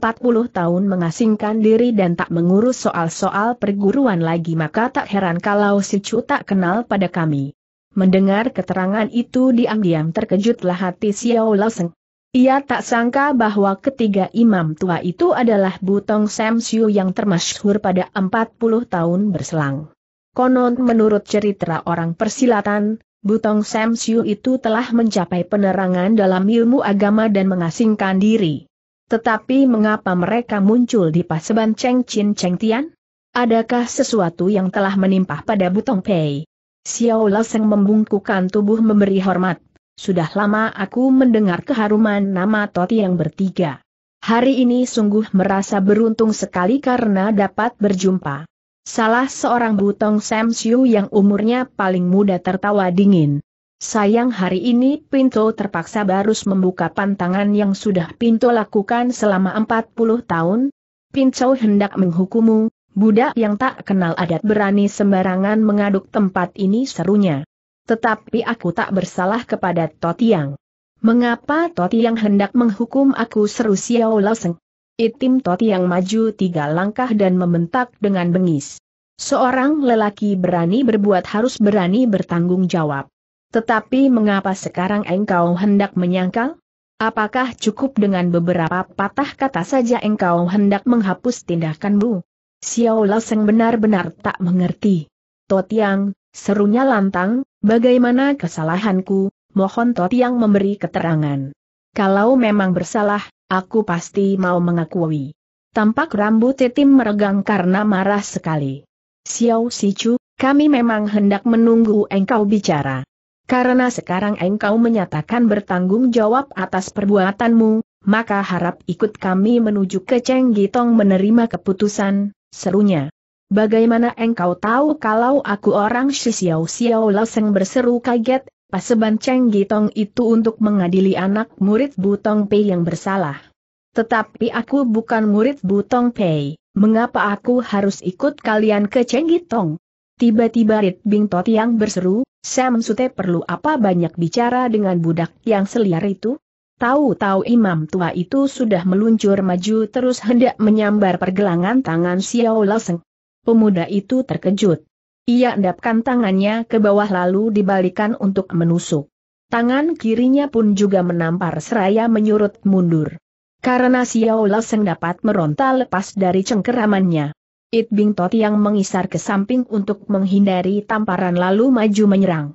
tahun mengasingkan diri dan tak mengurus soal-soal perguruan lagi maka tak heran kalau si Chu tak kenal pada kami. Mendengar keterangan itu diam-diam terkejutlah hati Xiao Laoseng. Ia tak sangka bahwa ketiga imam tua itu adalah Butong Sam Siu yang termasyhur pada 40 tahun berselang. Konon menurut cerita orang persilatan, Butong Sam Siu itu telah mencapai penerangan dalam ilmu agama dan mengasingkan diri. Tetapi mengapa mereka muncul di paseban Cheng Chin Cheng Tian? Adakah sesuatu yang telah menimpa pada Butong Pei? Xiao Laseng membungkukan tubuh memberi hormat. Sudah lama aku mendengar keharuman nama Toti yang bertiga. Hari ini sungguh merasa beruntung sekali karena dapat berjumpa. Salah seorang butong Sam Siu yang umurnya paling muda tertawa dingin. Sayang hari ini Pinto terpaksa barus membuka pantangan yang sudah Pinto lakukan selama 40 tahun. Pinto hendak menghukummu, Budak yang tak kenal adat berani sembarangan mengaduk tempat ini serunya. Tetapi aku tak bersalah kepada Totiang. Mengapa Totiang hendak menghukum aku seru Xiao Laoseng? Itim Totiang maju tiga langkah dan membentak dengan bengis. Seorang lelaki berani berbuat harus berani bertanggung jawab. Tetapi mengapa sekarang engkau hendak menyangkal? Apakah cukup dengan beberapa patah kata saja engkau hendak menghapus tindakanmu? Xiao Laseng benar-benar tak mengerti. Totiang, serunya lantang, bagaimana kesalahanku, mohon Totiang memberi keterangan. Kalau memang bersalah, aku pasti mau mengakui. Tampak rambut Titim meregang karena marah sekali. Xiao Sichu, kami memang hendak menunggu engkau bicara. Karena sekarang engkau menyatakan bertanggung jawab atas perbuatanmu, maka harap ikut kami menuju ke Cheng Gitong menerima keputusan, serunya. Bagaimana engkau tahu kalau aku orang Shisiao Xiao Laseng berseru kaget, paseban Cheng Gitong itu untuk mengadili anak murid Butong Pei yang bersalah. Tetapi aku bukan murid Butong Pei, mengapa aku harus ikut kalian ke Cheng Gitong? Tiba-tiba Rit Bing Tot yang berseru, Sam Sute perlu apa banyak bicara dengan budak yang seliar itu? Tahu-tahu imam tua itu sudah meluncur maju terus hendak menyambar pergelangan tangan Xiao Laseng. Pemuda itu terkejut. Ia endapkan tangannya ke bawah lalu dibalikan untuk menusuk. Tangan kirinya pun juga menampar seraya menyurut mundur. Karena Xiao Laseng dapat meronta lepas dari cengkeramannya. It Bing Tot yang mengisar ke samping untuk menghindari tamparan lalu maju menyerang.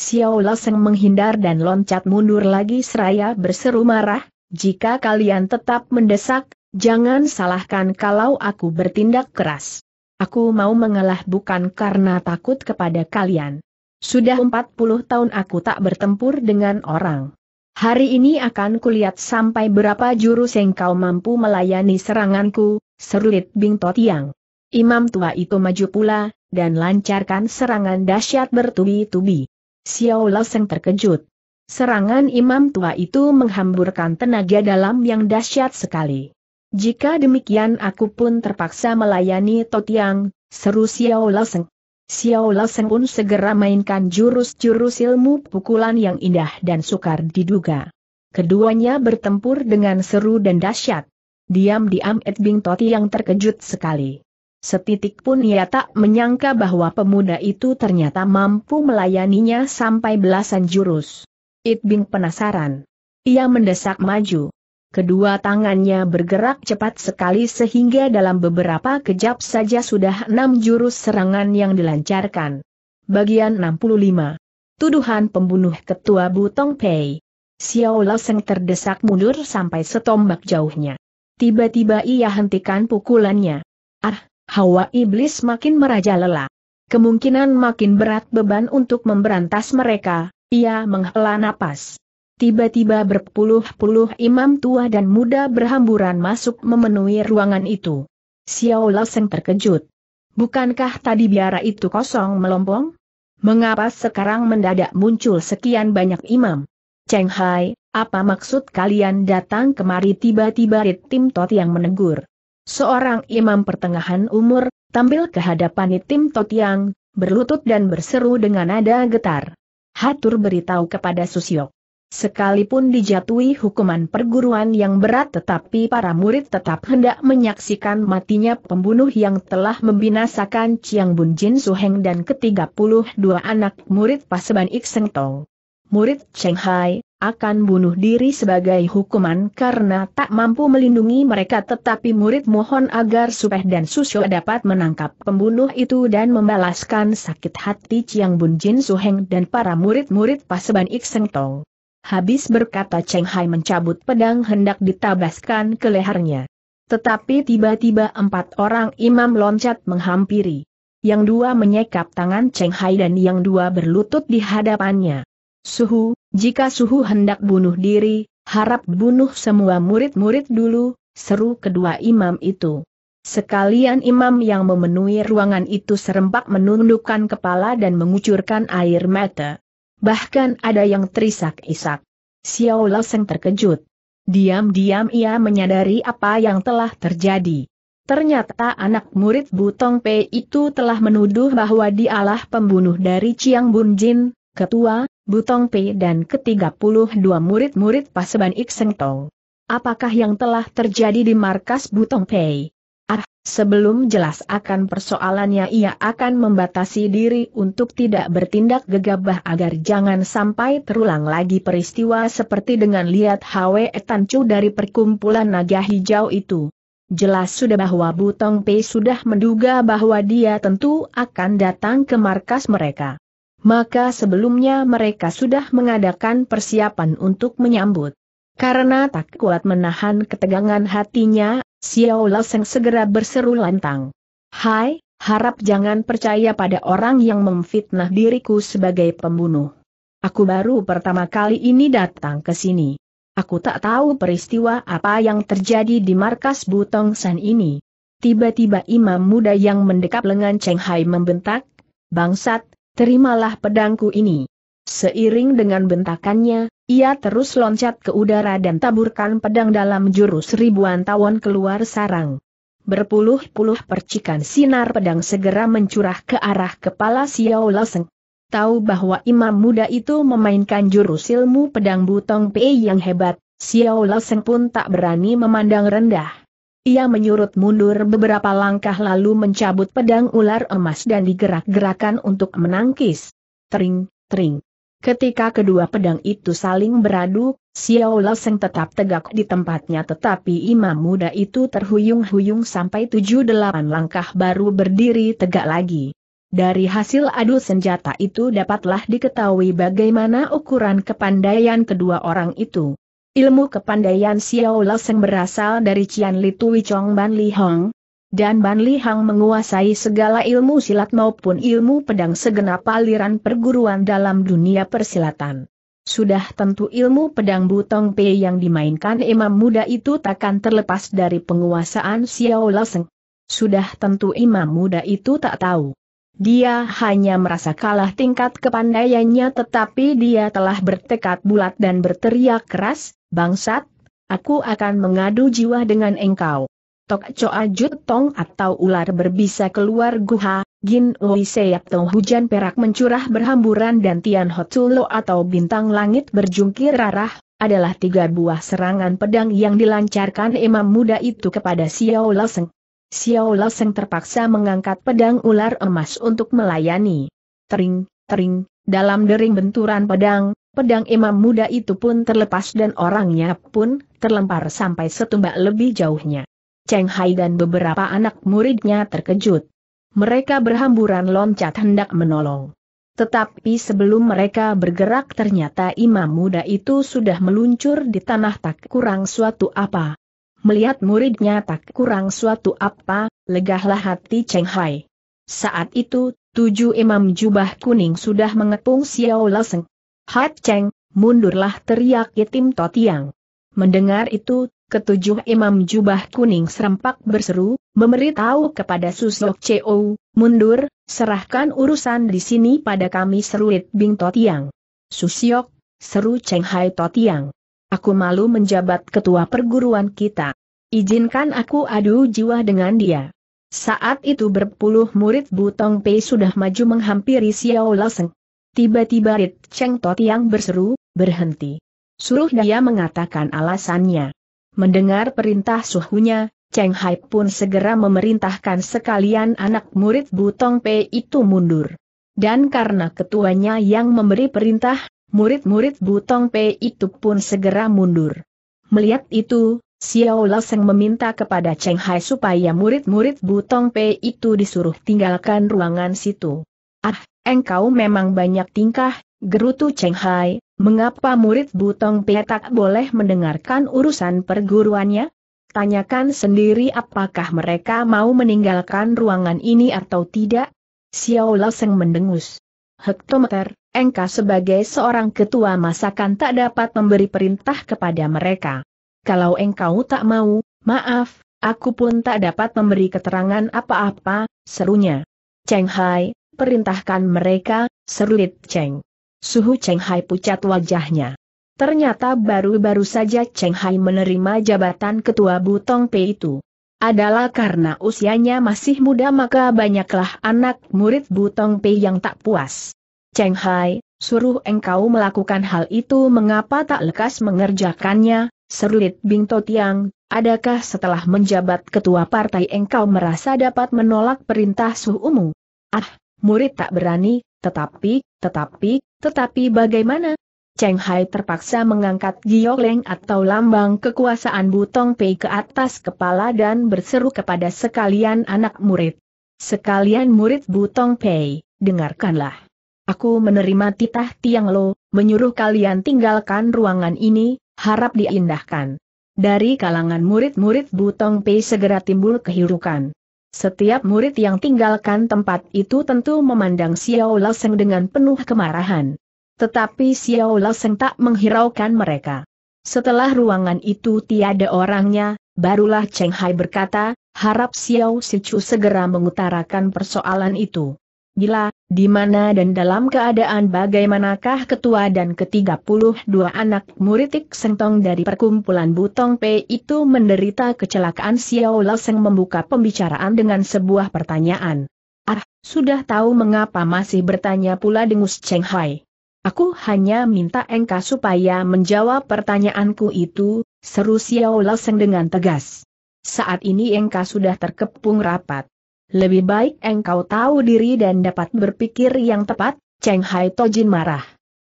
Xiao seng menghindar dan loncat mundur lagi seraya berseru marah, jika kalian tetap mendesak, jangan salahkan kalau aku bertindak keras. Aku mau mengalah bukan karena takut kepada kalian. Sudah 40 tahun aku tak bertempur dengan orang. Hari ini akan kulihat sampai berapa jurus yang kau mampu melayani seranganku, serulit Bing Totiang. Imam tua itu maju pula, dan lancarkan serangan dahsyat bertubi-tubi. Xiao Loseng terkejut. Serangan imam tua itu menghamburkan tenaga dalam yang dahsyat sekali. Jika demikian aku pun terpaksa melayani Totiang, seru Xiao Loseng. Xiao Loseng pun segera mainkan jurus-jurus ilmu pukulan yang indah dan sukar diduga. Keduanya bertempur dengan seru dan dahsyat. Diam-diam Ed Bing Toti yang terkejut sekali. Setitik pun ia tak menyangka bahwa pemuda itu ternyata mampu melayaninya sampai belasan jurus. It Bing penasaran. Ia mendesak maju. Kedua tangannya bergerak cepat sekali sehingga dalam beberapa kejap saja sudah enam jurus serangan yang dilancarkan. Bagian 65. Tuduhan pembunuh ketua Butong Pei. Xiao Seng terdesak mundur sampai setombak jauhnya. Tiba-tiba ia hentikan pukulannya. Ah, Hawa iblis makin merajalela. Kemungkinan makin berat beban untuk memberantas mereka, ia menghela napas. Tiba-tiba berpuluh-puluh imam tua dan muda berhamburan masuk memenuhi ruangan itu. Xiao Seng terkejut. Bukankah tadi biara itu kosong melompong? Mengapa sekarang mendadak muncul sekian banyak imam? Cheng Hai, apa maksud kalian datang kemari tiba-tiba Rit Tim Tot yang menegur? Seorang imam pertengahan umur, tampil ke hadapan Tim Totiang, berlutut dan berseru dengan nada getar. Hatur beritahu kepada Susio. Sekalipun dijatuhi hukuman perguruan yang berat tetapi para murid tetap hendak menyaksikan matinya pembunuh yang telah membinasakan Chiang Bun Jin Suheng dan ketiga puluh dua anak murid Paseban Ik Seng Tong. Murid Cheng Hai, akan bunuh diri sebagai hukuman karena tak mampu melindungi mereka tetapi murid mohon agar Supeh dan Susyo dapat menangkap pembunuh itu dan membalaskan sakit hati Chiang Bun Jin Suheng dan para murid-murid Paseban Ik Tong. Habis berkata Cheng Hai mencabut pedang hendak ditabaskan ke lehernya. Tetapi tiba-tiba empat orang imam loncat menghampiri. Yang dua menyekap tangan Cheng Hai dan yang dua berlutut di hadapannya. Suhu, jika suhu hendak bunuh diri, harap bunuh semua murid-murid dulu, seru kedua imam itu. Sekalian imam yang memenuhi ruangan itu serempak menundukkan kepala dan mengucurkan air mata. Bahkan ada yang terisak-isak. Xiao Laoseng terkejut. Diam-diam ia menyadari apa yang telah terjadi. Ternyata anak murid Butong Pei itu telah menuduh bahwa dialah pembunuh dari Chiang Bunjin, ketua, Butong Pei dan ke-32 murid-murid Paseban Ikseng Tong. Apakah yang telah terjadi di markas Butong Pei? Ah, sebelum jelas akan persoalannya ia akan membatasi diri untuk tidak bertindak gegabah agar jangan sampai terulang lagi peristiwa seperti dengan lihat Hwe Tancu dari perkumpulan naga hijau itu. Jelas sudah bahwa Butong Pei sudah menduga bahwa dia tentu akan datang ke markas mereka maka sebelumnya mereka sudah mengadakan persiapan untuk menyambut. Karena tak kuat menahan ketegangan hatinya, Xiao Laoseng segera berseru lantang. Hai, harap jangan percaya pada orang yang memfitnah diriku sebagai pembunuh. Aku baru pertama kali ini datang ke sini. Aku tak tahu peristiwa apa yang terjadi di markas Butong San ini. Tiba-tiba imam muda yang mendekap lengan Cheng Hai membentak, Bangsat, terimalah pedangku ini. Seiring dengan bentakannya, ia terus loncat ke udara dan taburkan pedang dalam jurus ribuan tawon keluar sarang. Berpuluh-puluh percikan sinar pedang segera mencurah ke arah kepala Xiao Laseng. Tahu bahwa imam muda itu memainkan jurus ilmu pedang butong Pei yang hebat, Xiao Laseng pun tak berani memandang rendah. Ia menyurut mundur beberapa langkah lalu mencabut pedang ular emas dan digerak-gerakan untuk menangkis. Tering, tering. Ketika kedua pedang itu saling beradu, Xiao Seng tetap tegak di tempatnya tetapi imam muda itu terhuyung-huyung sampai tujuh delapan langkah baru berdiri tegak lagi. Dari hasil adu senjata itu dapatlah diketahui bagaimana ukuran kepandaian kedua orang itu. Ilmu kepandaian Xiao Leseng berasal dari Cian Li Tui Chong Ban Li Hong, dan Ban Li Hang menguasai segala ilmu silat maupun ilmu pedang segenap aliran perguruan dalam dunia persilatan. Sudah tentu ilmu pedang Butong Pei yang dimainkan imam muda itu takkan terlepas dari penguasaan Xiao Leseng. Sudah tentu imam muda itu tak tahu dia hanya merasa kalah tingkat kepandaiannya tetapi dia telah bertekad bulat dan berteriak keras, Bangsat, aku akan mengadu jiwa dengan engkau. Tok Choa Tong atau ular berbisa keluar guha, Gin Ui Seap Tong hujan perak mencurah berhamburan dan Tian Hotulo atau bintang langit berjungkir rarah adalah tiga buah serangan pedang yang dilancarkan imam muda itu kepada Xiao Leseng. Xiao Seng terpaksa mengangkat pedang ular emas untuk melayani. Tering, tering, dalam dering benturan pedang, pedang imam muda itu pun terlepas dan orangnya pun terlempar sampai setumbak lebih jauhnya. Cheng Hai dan beberapa anak muridnya terkejut. Mereka berhamburan loncat hendak menolong. Tetapi sebelum mereka bergerak ternyata imam muda itu sudah meluncur di tanah tak kurang suatu apa melihat muridnya tak kurang suatu apa, legahlah hati Cheng Hai. Saat itu, tujuh imam jubah kuning sudah mengepung Xiao Laseng. Hat Cheng, mundurlah teriak Yetim Totiang. Mendengar itu, ketujuh imam jubah kuning serempak berseru, memberitahu kepada Susok Cheo, mundur, serahkan urusan di sini pada kami seruit Bing Totiang. Susiok, seru Cheng Hai Totiang. Aku malu menjabat ketua perguruan kita. Izinkan aku adu jiwa dengan dia. Saat itu berpuluh murid Butong Pei sudah maju menghampiri Xiao Laseng. Tiba-tiba Rit Cheng Tot yang berseru, berhenti. Suruh dia mengatakan alasannya. Mendengar perintah suhunya, Cheng Hai pun segera memerintahkan sekalian anak murid Butong Pei itu mundur. Dan karena ketuanya yang memberi perintah, murid-murid Butong Pei itu pun segera mundur. Melihat itu, Xiao Laseng meminta kepada Cheng Hai supaya murid-murid Butong Pei itu disuruh tinggalkan ruangan situ. Ah, engkau memang banyak tingkah, gerutu Cheng Hai, mengapa murid Butong Pei tak boleh mendengarkan urusan perguruannya? Tanyakan sendiri apakah mereka mau meninggalkan ruangan ini atau tidak? Xiao Laseng mendengus. Hektometer, engkau sebagai seorang ketua masakan tak dapat memberi perintah kepada mereka. Kalau engkau tak mau, maaf, aku pun tak dapat memberi keterangan apa-apa, serunya. Cheng Hai, perintahkan mereka, seru Lit Cheng. Suhu Cheng Hai pucat wajahnya. Ternyata baru-baru saja Cheng Hai menerima jabatan ketua Butong Pei itu adalah karena usianya masih muda maka banyaklah anak murid Butong Pei yang tak puas. Cheng Hai, suruh engkau melakukan hal itu mengapa tak lekas mengerjakannya, serulit Bing To Tiang, adakah setelah menjabat ketua partai engkau merasa dapat menolak perintah umum? Ah, murid tak berani, tetapi, tetapi, tetapi bagaimana? Cheng Hai terpaksa mengangkat leng atau lambang kekuasaan Butong Pei ke atas kepala dan berseru kepada sekalian anak murid. Sekalian murid Butong Pei, dengarkanlah. Aku menerima titah Tiang Lo, menyuruh kalian tinggalkan ruangan ini, harap diindahkan. Dari kalangan murid-murid Butong Pei segera timbul kehirukan. Setiap murid yang tinggalkan tempat itu tentu memandang Xiao Laseng dengan penuh kemarahan. Tetapi Xiao Laseng tak menghiraukan mereka. Setelah ruangan itu tiada orangnya, barulah Cheng Hai berkata, harap Xiao Sichu segera mengutarakan persoalan itu gila, di mana dan dalam keadaan bagaimanakah ketua dan ke-32 anak muridik sentong Sengtong dari perkumpulan Butong P itu menderita kecelakaan Xiao Seng membuka pembicaraan dengan sebuah pertanyaan. Ah, sudah tahu mengapa masih bertanya pula dengus Cheng Hai. Aku hanya minta engkau supaya menjawab pertanyaanku itu, seru Xiao Seng dengan tegas. Saat ini engkau sudah terkepung rapat. Lebih baik engkau tahu diri dan dapat berpikir yang tepat, Cheng Hai Tojin marah.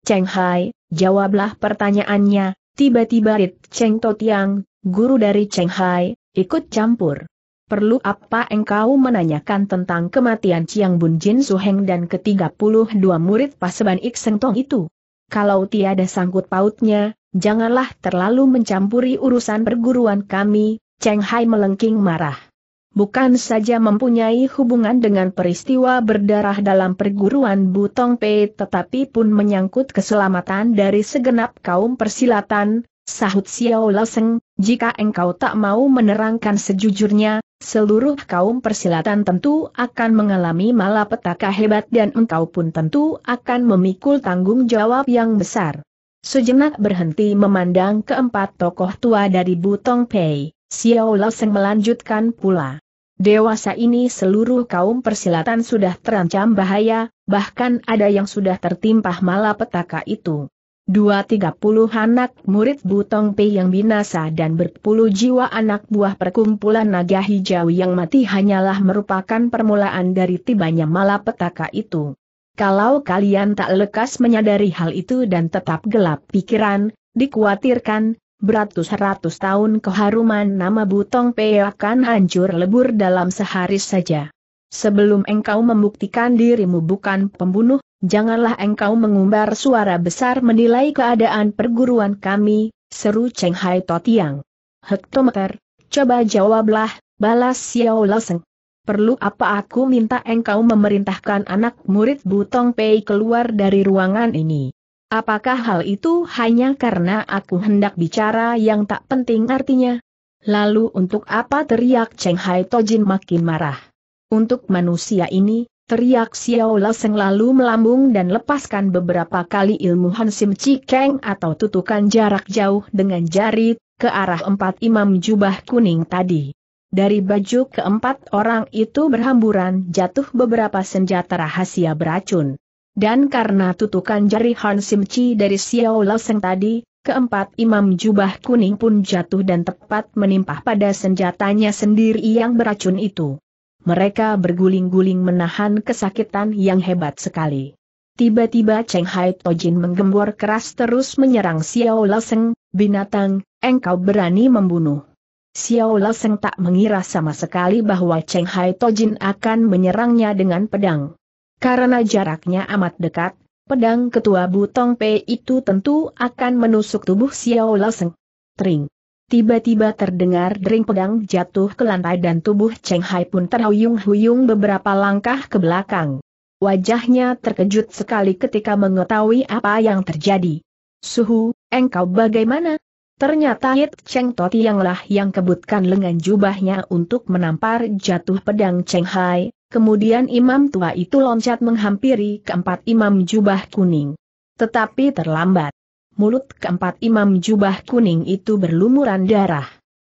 Cheng Hai, jawablah pertanyaannya, tiba-tiba Rit Cheng Totiang, guru dari Cheng Hai, ikut campur. Perlu apa engkau menanyakan tentang kematian Chiang Bun Jin Suheng dan ke-32 murid paseban Ik Seng Tong itu? Kalau tiada sangkut pautnya, janganlah terlalu mencampuri urusan perguruan kami, Cheng Hai melengking marah bukan saja mempunyai hubungan dengan peristiwa berdarah dalam perguruan Butong Pei tetapi pun menyangkut keselamatan dari segenap kaum persilatan, sahut Xiao Loseng, jika engkau tak mau menerangkan sejujurnya, seluruh kaum persilatan tentu akan mengalami malapetaka hebat dan engkau pun tentu akan memikul tanggung jawab yang besar. Sejenak berhenti memandang keempat tokoh tua dari Butong Pei. Xiao Laoseng melanjutkan pula. Dewasa ini seluruh kaum persilatan sudah terancam bahaya, bahkan ada yang sudah tertimpah malapetaka itu. Dua tiga puluh anak murid Butong Pei yang binasa dan berpuluh jiwa anak buah perkumpulan naga hijau yang mati hanyalah merupakan permulaan dari tibanya malapetaka itu. Kalau kalian tak lekas menyadari hal itu dan tetap gelap pikiran, dikhawatirkan, beratus-ratus tahun keharuman nama Butong Pei akan hancur lebur dalam sehari saja. Sebelum engkau membuktikan dirimu bukan pembunuh, janganlah engkau mengumbar suara besar menilai keadaan perguruan kami, seru Cheng Hai Totiang. Hektometer, coba jawablah, balas Xiao Loseng. Perlu apa aku minta engkau memerintahkan anak murid Butong Pei keluar dari ruangan ini? Apakah hal itu hanya karena aku hendak bicara yang tak penting artinya? Lalu untuk apa teriak Cheng Hai Tojin makin marah? Untuk manusia ini, teriak Xiao Leseng lalu melambung dan lepaskan beberapa kali ilmu Hansim Cikeng atau tutukan jarak jauh dengan jari, ke arah empat imam jubah kuning tadi. Dari baju keempat orang itu berhamburan jatuh beberapa senjata rahasia beracun. Dan karena tutukan jari Han Simci dari Xiao Laoseng tadi, keempat imam jubah kuning pun jatuh dan tepat menimpa pada senjatanya sendiri yang beracun itu. Mereka berguling-guling menahan kesakitan yang hebat sekali. Tiba-tiba Cheng Hai Tojin menggembor keras terus menyerang Xiao Laoseng, binatang, engkau berani membunuh. Xiao Laoseng tak mengira sama sekali bahwa Cheng Hai Tojin akan menyerangnya dengan pedang. Karena jaraknya amat dekat, pedang ketua Butong Pei itu tentu akan menusuk tubuh Xiao Laseng. Tring. Tiba-tiba terdengar dering pedang jatuh ke lantai dan tubuh Cheng Hai pun terhuyung-huyung beberapa langkah ke belakang. Wajahnya terkejut sekali ketika mengetahui apa yang terjadi. Suhu, engkau bagaimana? Ternyata Hit Cheng Toti yanglah yang kebutkan lengan jubahnya untuk menampar jatuh pedang Cheng Hai, Kemudian imam tua itu loncat menghampiri keempat imam jubah kuning. Tetapi terlambat. Mulut keempat imam jubah kuning itu berlumuran darah.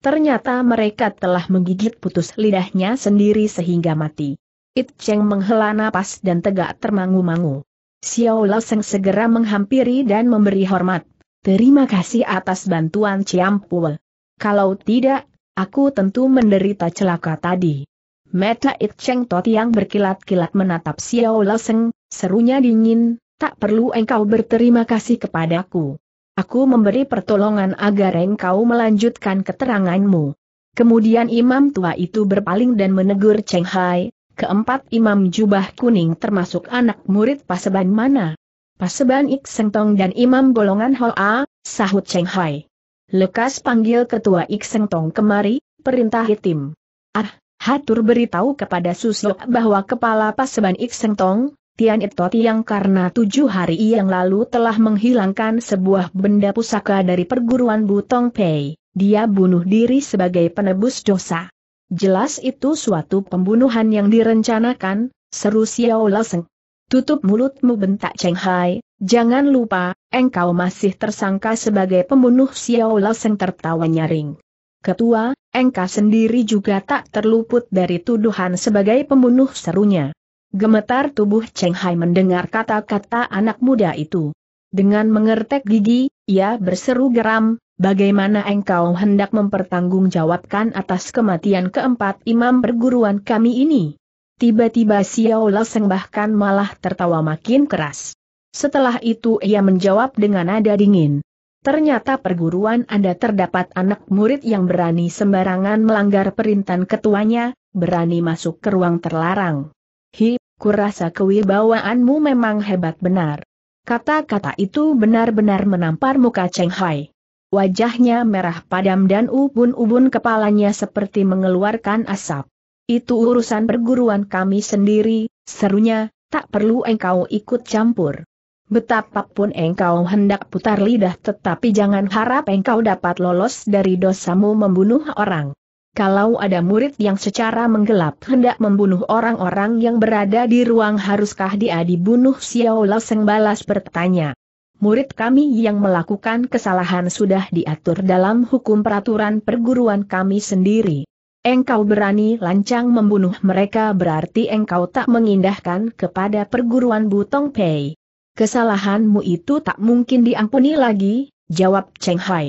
Ternyata mereka telah menggigit putus lidahnya sendiri sehingga mati. It Cheng menghela napas dan tegak termangu-mangu. Xiao Lao Seng segera menghampiri dan memberi hormat. Terima kasih atas bantuan Ciampul. Kalau tidak, aku tentu menderita celaka tadi. Meta It Cheng yang berkilat-kilat menatap Xiao Leseng, serunya dingin, tak perlu engkau berterima kasih kepadaku. Aku memberi pertolongan agar engkau melanjutkan keteranganmu. Kemudian imam tua itu berpaling dan menegur Cheng Hai, keempat imam jubah kuning termasuk anak murid paseban mana? Paseban Ik Seng Tong dan imam golongan Hoa, sahut Cheng Hai. Lekas panggil ketua Ik Seng Tong kemari, perintah hitim. Ah, Hatur beritahu kepada Susuk bahwa kepala Paseban Ikseng Tong, Tian Itoti yang karena tujuh hari yang lalu telah menghilangkan sebuah benda pusaka dari perguruan Butong Pei, dia bunuh diri sebagai penebus dosa. Jelas itu suatu pembunuhan yang direncanakan, seru Xiao Laseng. Tutup mulutmu bentak Cheng Hai, jangan lupa, engkau masih tersangka sebagai pembunuh Xiao Laseng tertawa nyaring. Ketua, engkau sendiri juga tak terluput dari tuduhan sebagai pembunuh serunya. Gemetar tubuh Cheng Hai mendengar kata-kata anak muda itu. Dengan mengertek gigi, ia berseru geram, bagaimana engkau hendak mempertanggungjawabkan atas kematian keempat imam perguruan kami ini? Tiba-tiba Xiao Leseng bahkan malah tertawa makin keras. Setelah itu ia menjawab dengan nada dingin. Ternyata perguruan Anda terdapat anak murid yang berani sembarangan melanggar perintan ketuanya, berani masuk ke ruang terlarang. Hi, kurasa kewibawaanmu memang hebat benar. Kata-kata itu benar-benar menampar muka Cheng Hai. Wajahnya merah padam dan ubun-ubun kepalanya seperti mengeluarkan asap. Itu urusan perguruan kami sendiri, serunya, tak perlu engkau ikut campur. Betapapun engkau hendak putar lidah tetapi jangan harap engkau dapat lolos dari dosamu membunuh orang. Kalau ada murid yang secara menggelap hendak membunuh orang-orang yang berada di ruang haruskah dia dibunuh Xiao Lao Seng balas bertanya. Murid kami yang melakukan kesalahan sudah diatur dalam hukum peraturan perguruan kami sendiri. Engkau berani lancang membunuh mereka berarti engkau tak mengindahkan kepada perguruan Butong Pei kesalahanmu itu tak mungkin diampuni lagi, jawab Cheng Hai.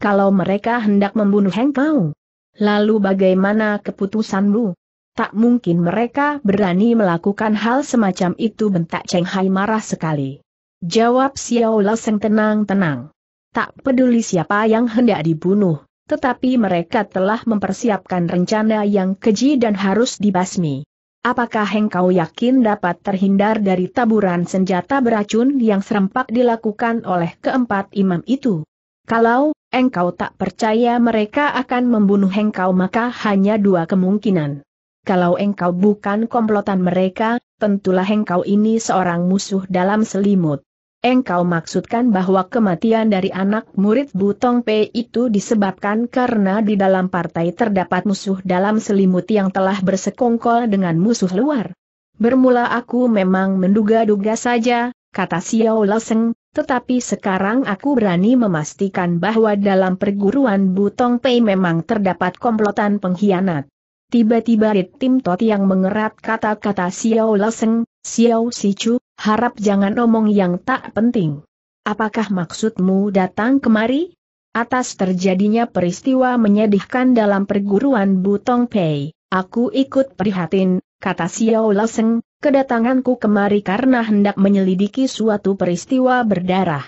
Kalau mereka hendak membunuh engkau, lalu bagaimana keputusanmu? Tak mungkin mereka berani melakukan hal semacam itu bentak Cheng Hai marah sekali. Jawab Xiao Laseng tenang-tenang. Tak peduli siapa yang hendak dibunuh, tetapi mereka telah mempersiapkan rencana yang keji dan harus dibasmi. Apakah engkau yakin dapat terhindar dari taburan senjata beracun yang serempak dilakukan oleh keempat imam itu? Kalau engkau tak percaya mereka akan membunuh engkau maka hanya dua kemungkinan. Kalau engkau bukan komplotan mereka, tentulah engkau ini seorang musuh dalam selimut. Engkau maksudkan bahwa kematian dari anak murid Butong Pe itu disebabkan karena di dalam partai terdapat musuh dalam selimut yang telah bersekongkol dengan musuh luar. Bermula aku memang menduga-duga saja, kata Xiao Leseng, tetapi sekarang aku berani memastikan bahwa dalam perguruan Butong Pei memang terdapat komplotan pengkhianat. Tiba-tiba ritim Tot yang mengerat kata-kata Xiao Leseng, Xiao Sichu, Harap jangan omong yang tak penting. Apakah maksudmu datang kemari? Atas terjadinya peristiwa menyedihkan dalam perguruan Butong Pei, aku ikut prihatin, kata Xiao Laseng, kedatanganku kemari karena hendak menyelidiki suatu peristiwa berdarah.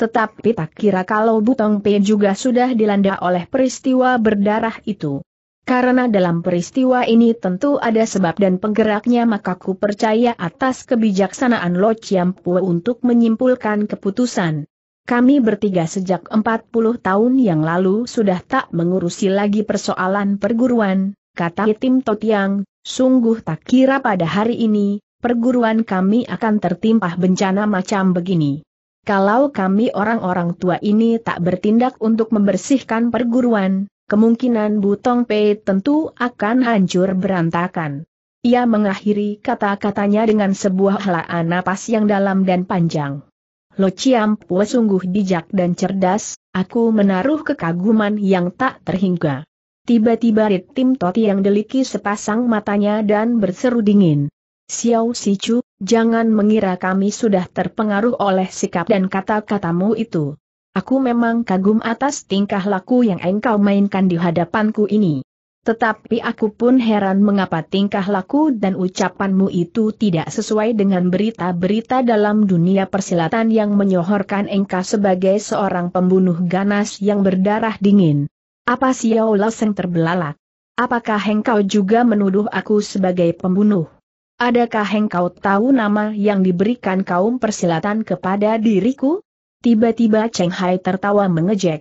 Tetapi tak kira kalau Butong Pei juga sudah dilanda oleh peristiwa berdarah itu. Karena dalam peristiwa ini tentu ada sebab dan penggeraknya maka ku percaya atas kebijaksanaan Lo Chiampue untuk menyimpulkan keputusan. Kami bertiga sejak 40 tahun yang lalu sudah tak mengurusi lagi persoalan perguruan, kata Tim Totiang, sungguh tak kira pada hari ini, perguruan kami akan tertimpa bencana macam begini. Kalau kami orang-orang tua ini tak bertindak untuk membersihkan perguruan, kemungkinan Butong Pei tentu akan hancur berantakan. Ia mengakhiri kata-katanya dengan sebuah helaan napas yang dalam dan panjang. Lo Pue sungguh bijak dan cerdas, aku menaruh kekaguman yang tak terhingga. Tiba-tiba Rit Tim Toti yang deliki sepasang matanya dan berseru dingin. Xiao Sichu, jangan mengira kami sudah terpengaruh oleh sikap dan kata-katamu itu. Aku memang kagum atas tingkah laku yang engkau mainkan di hadapanku ini. Tetapi aku pun heran mengapa tingkah laku dan ucapanmu itu tidak sesuai dengan berita-berita dalam dunia persilatan yang menyohorkan engkau sebagai seorang pembunuh ganas yang berdarah dingin. Apa Xiao Loseng terbelalak? Apakah engkau juga menuduh aku sebagai pembunuh? Adakah engkau tahu nama yang diberikan kaum persilatan kepada diriku? Tiba-tiba Cheng Hai tertawa mengejek,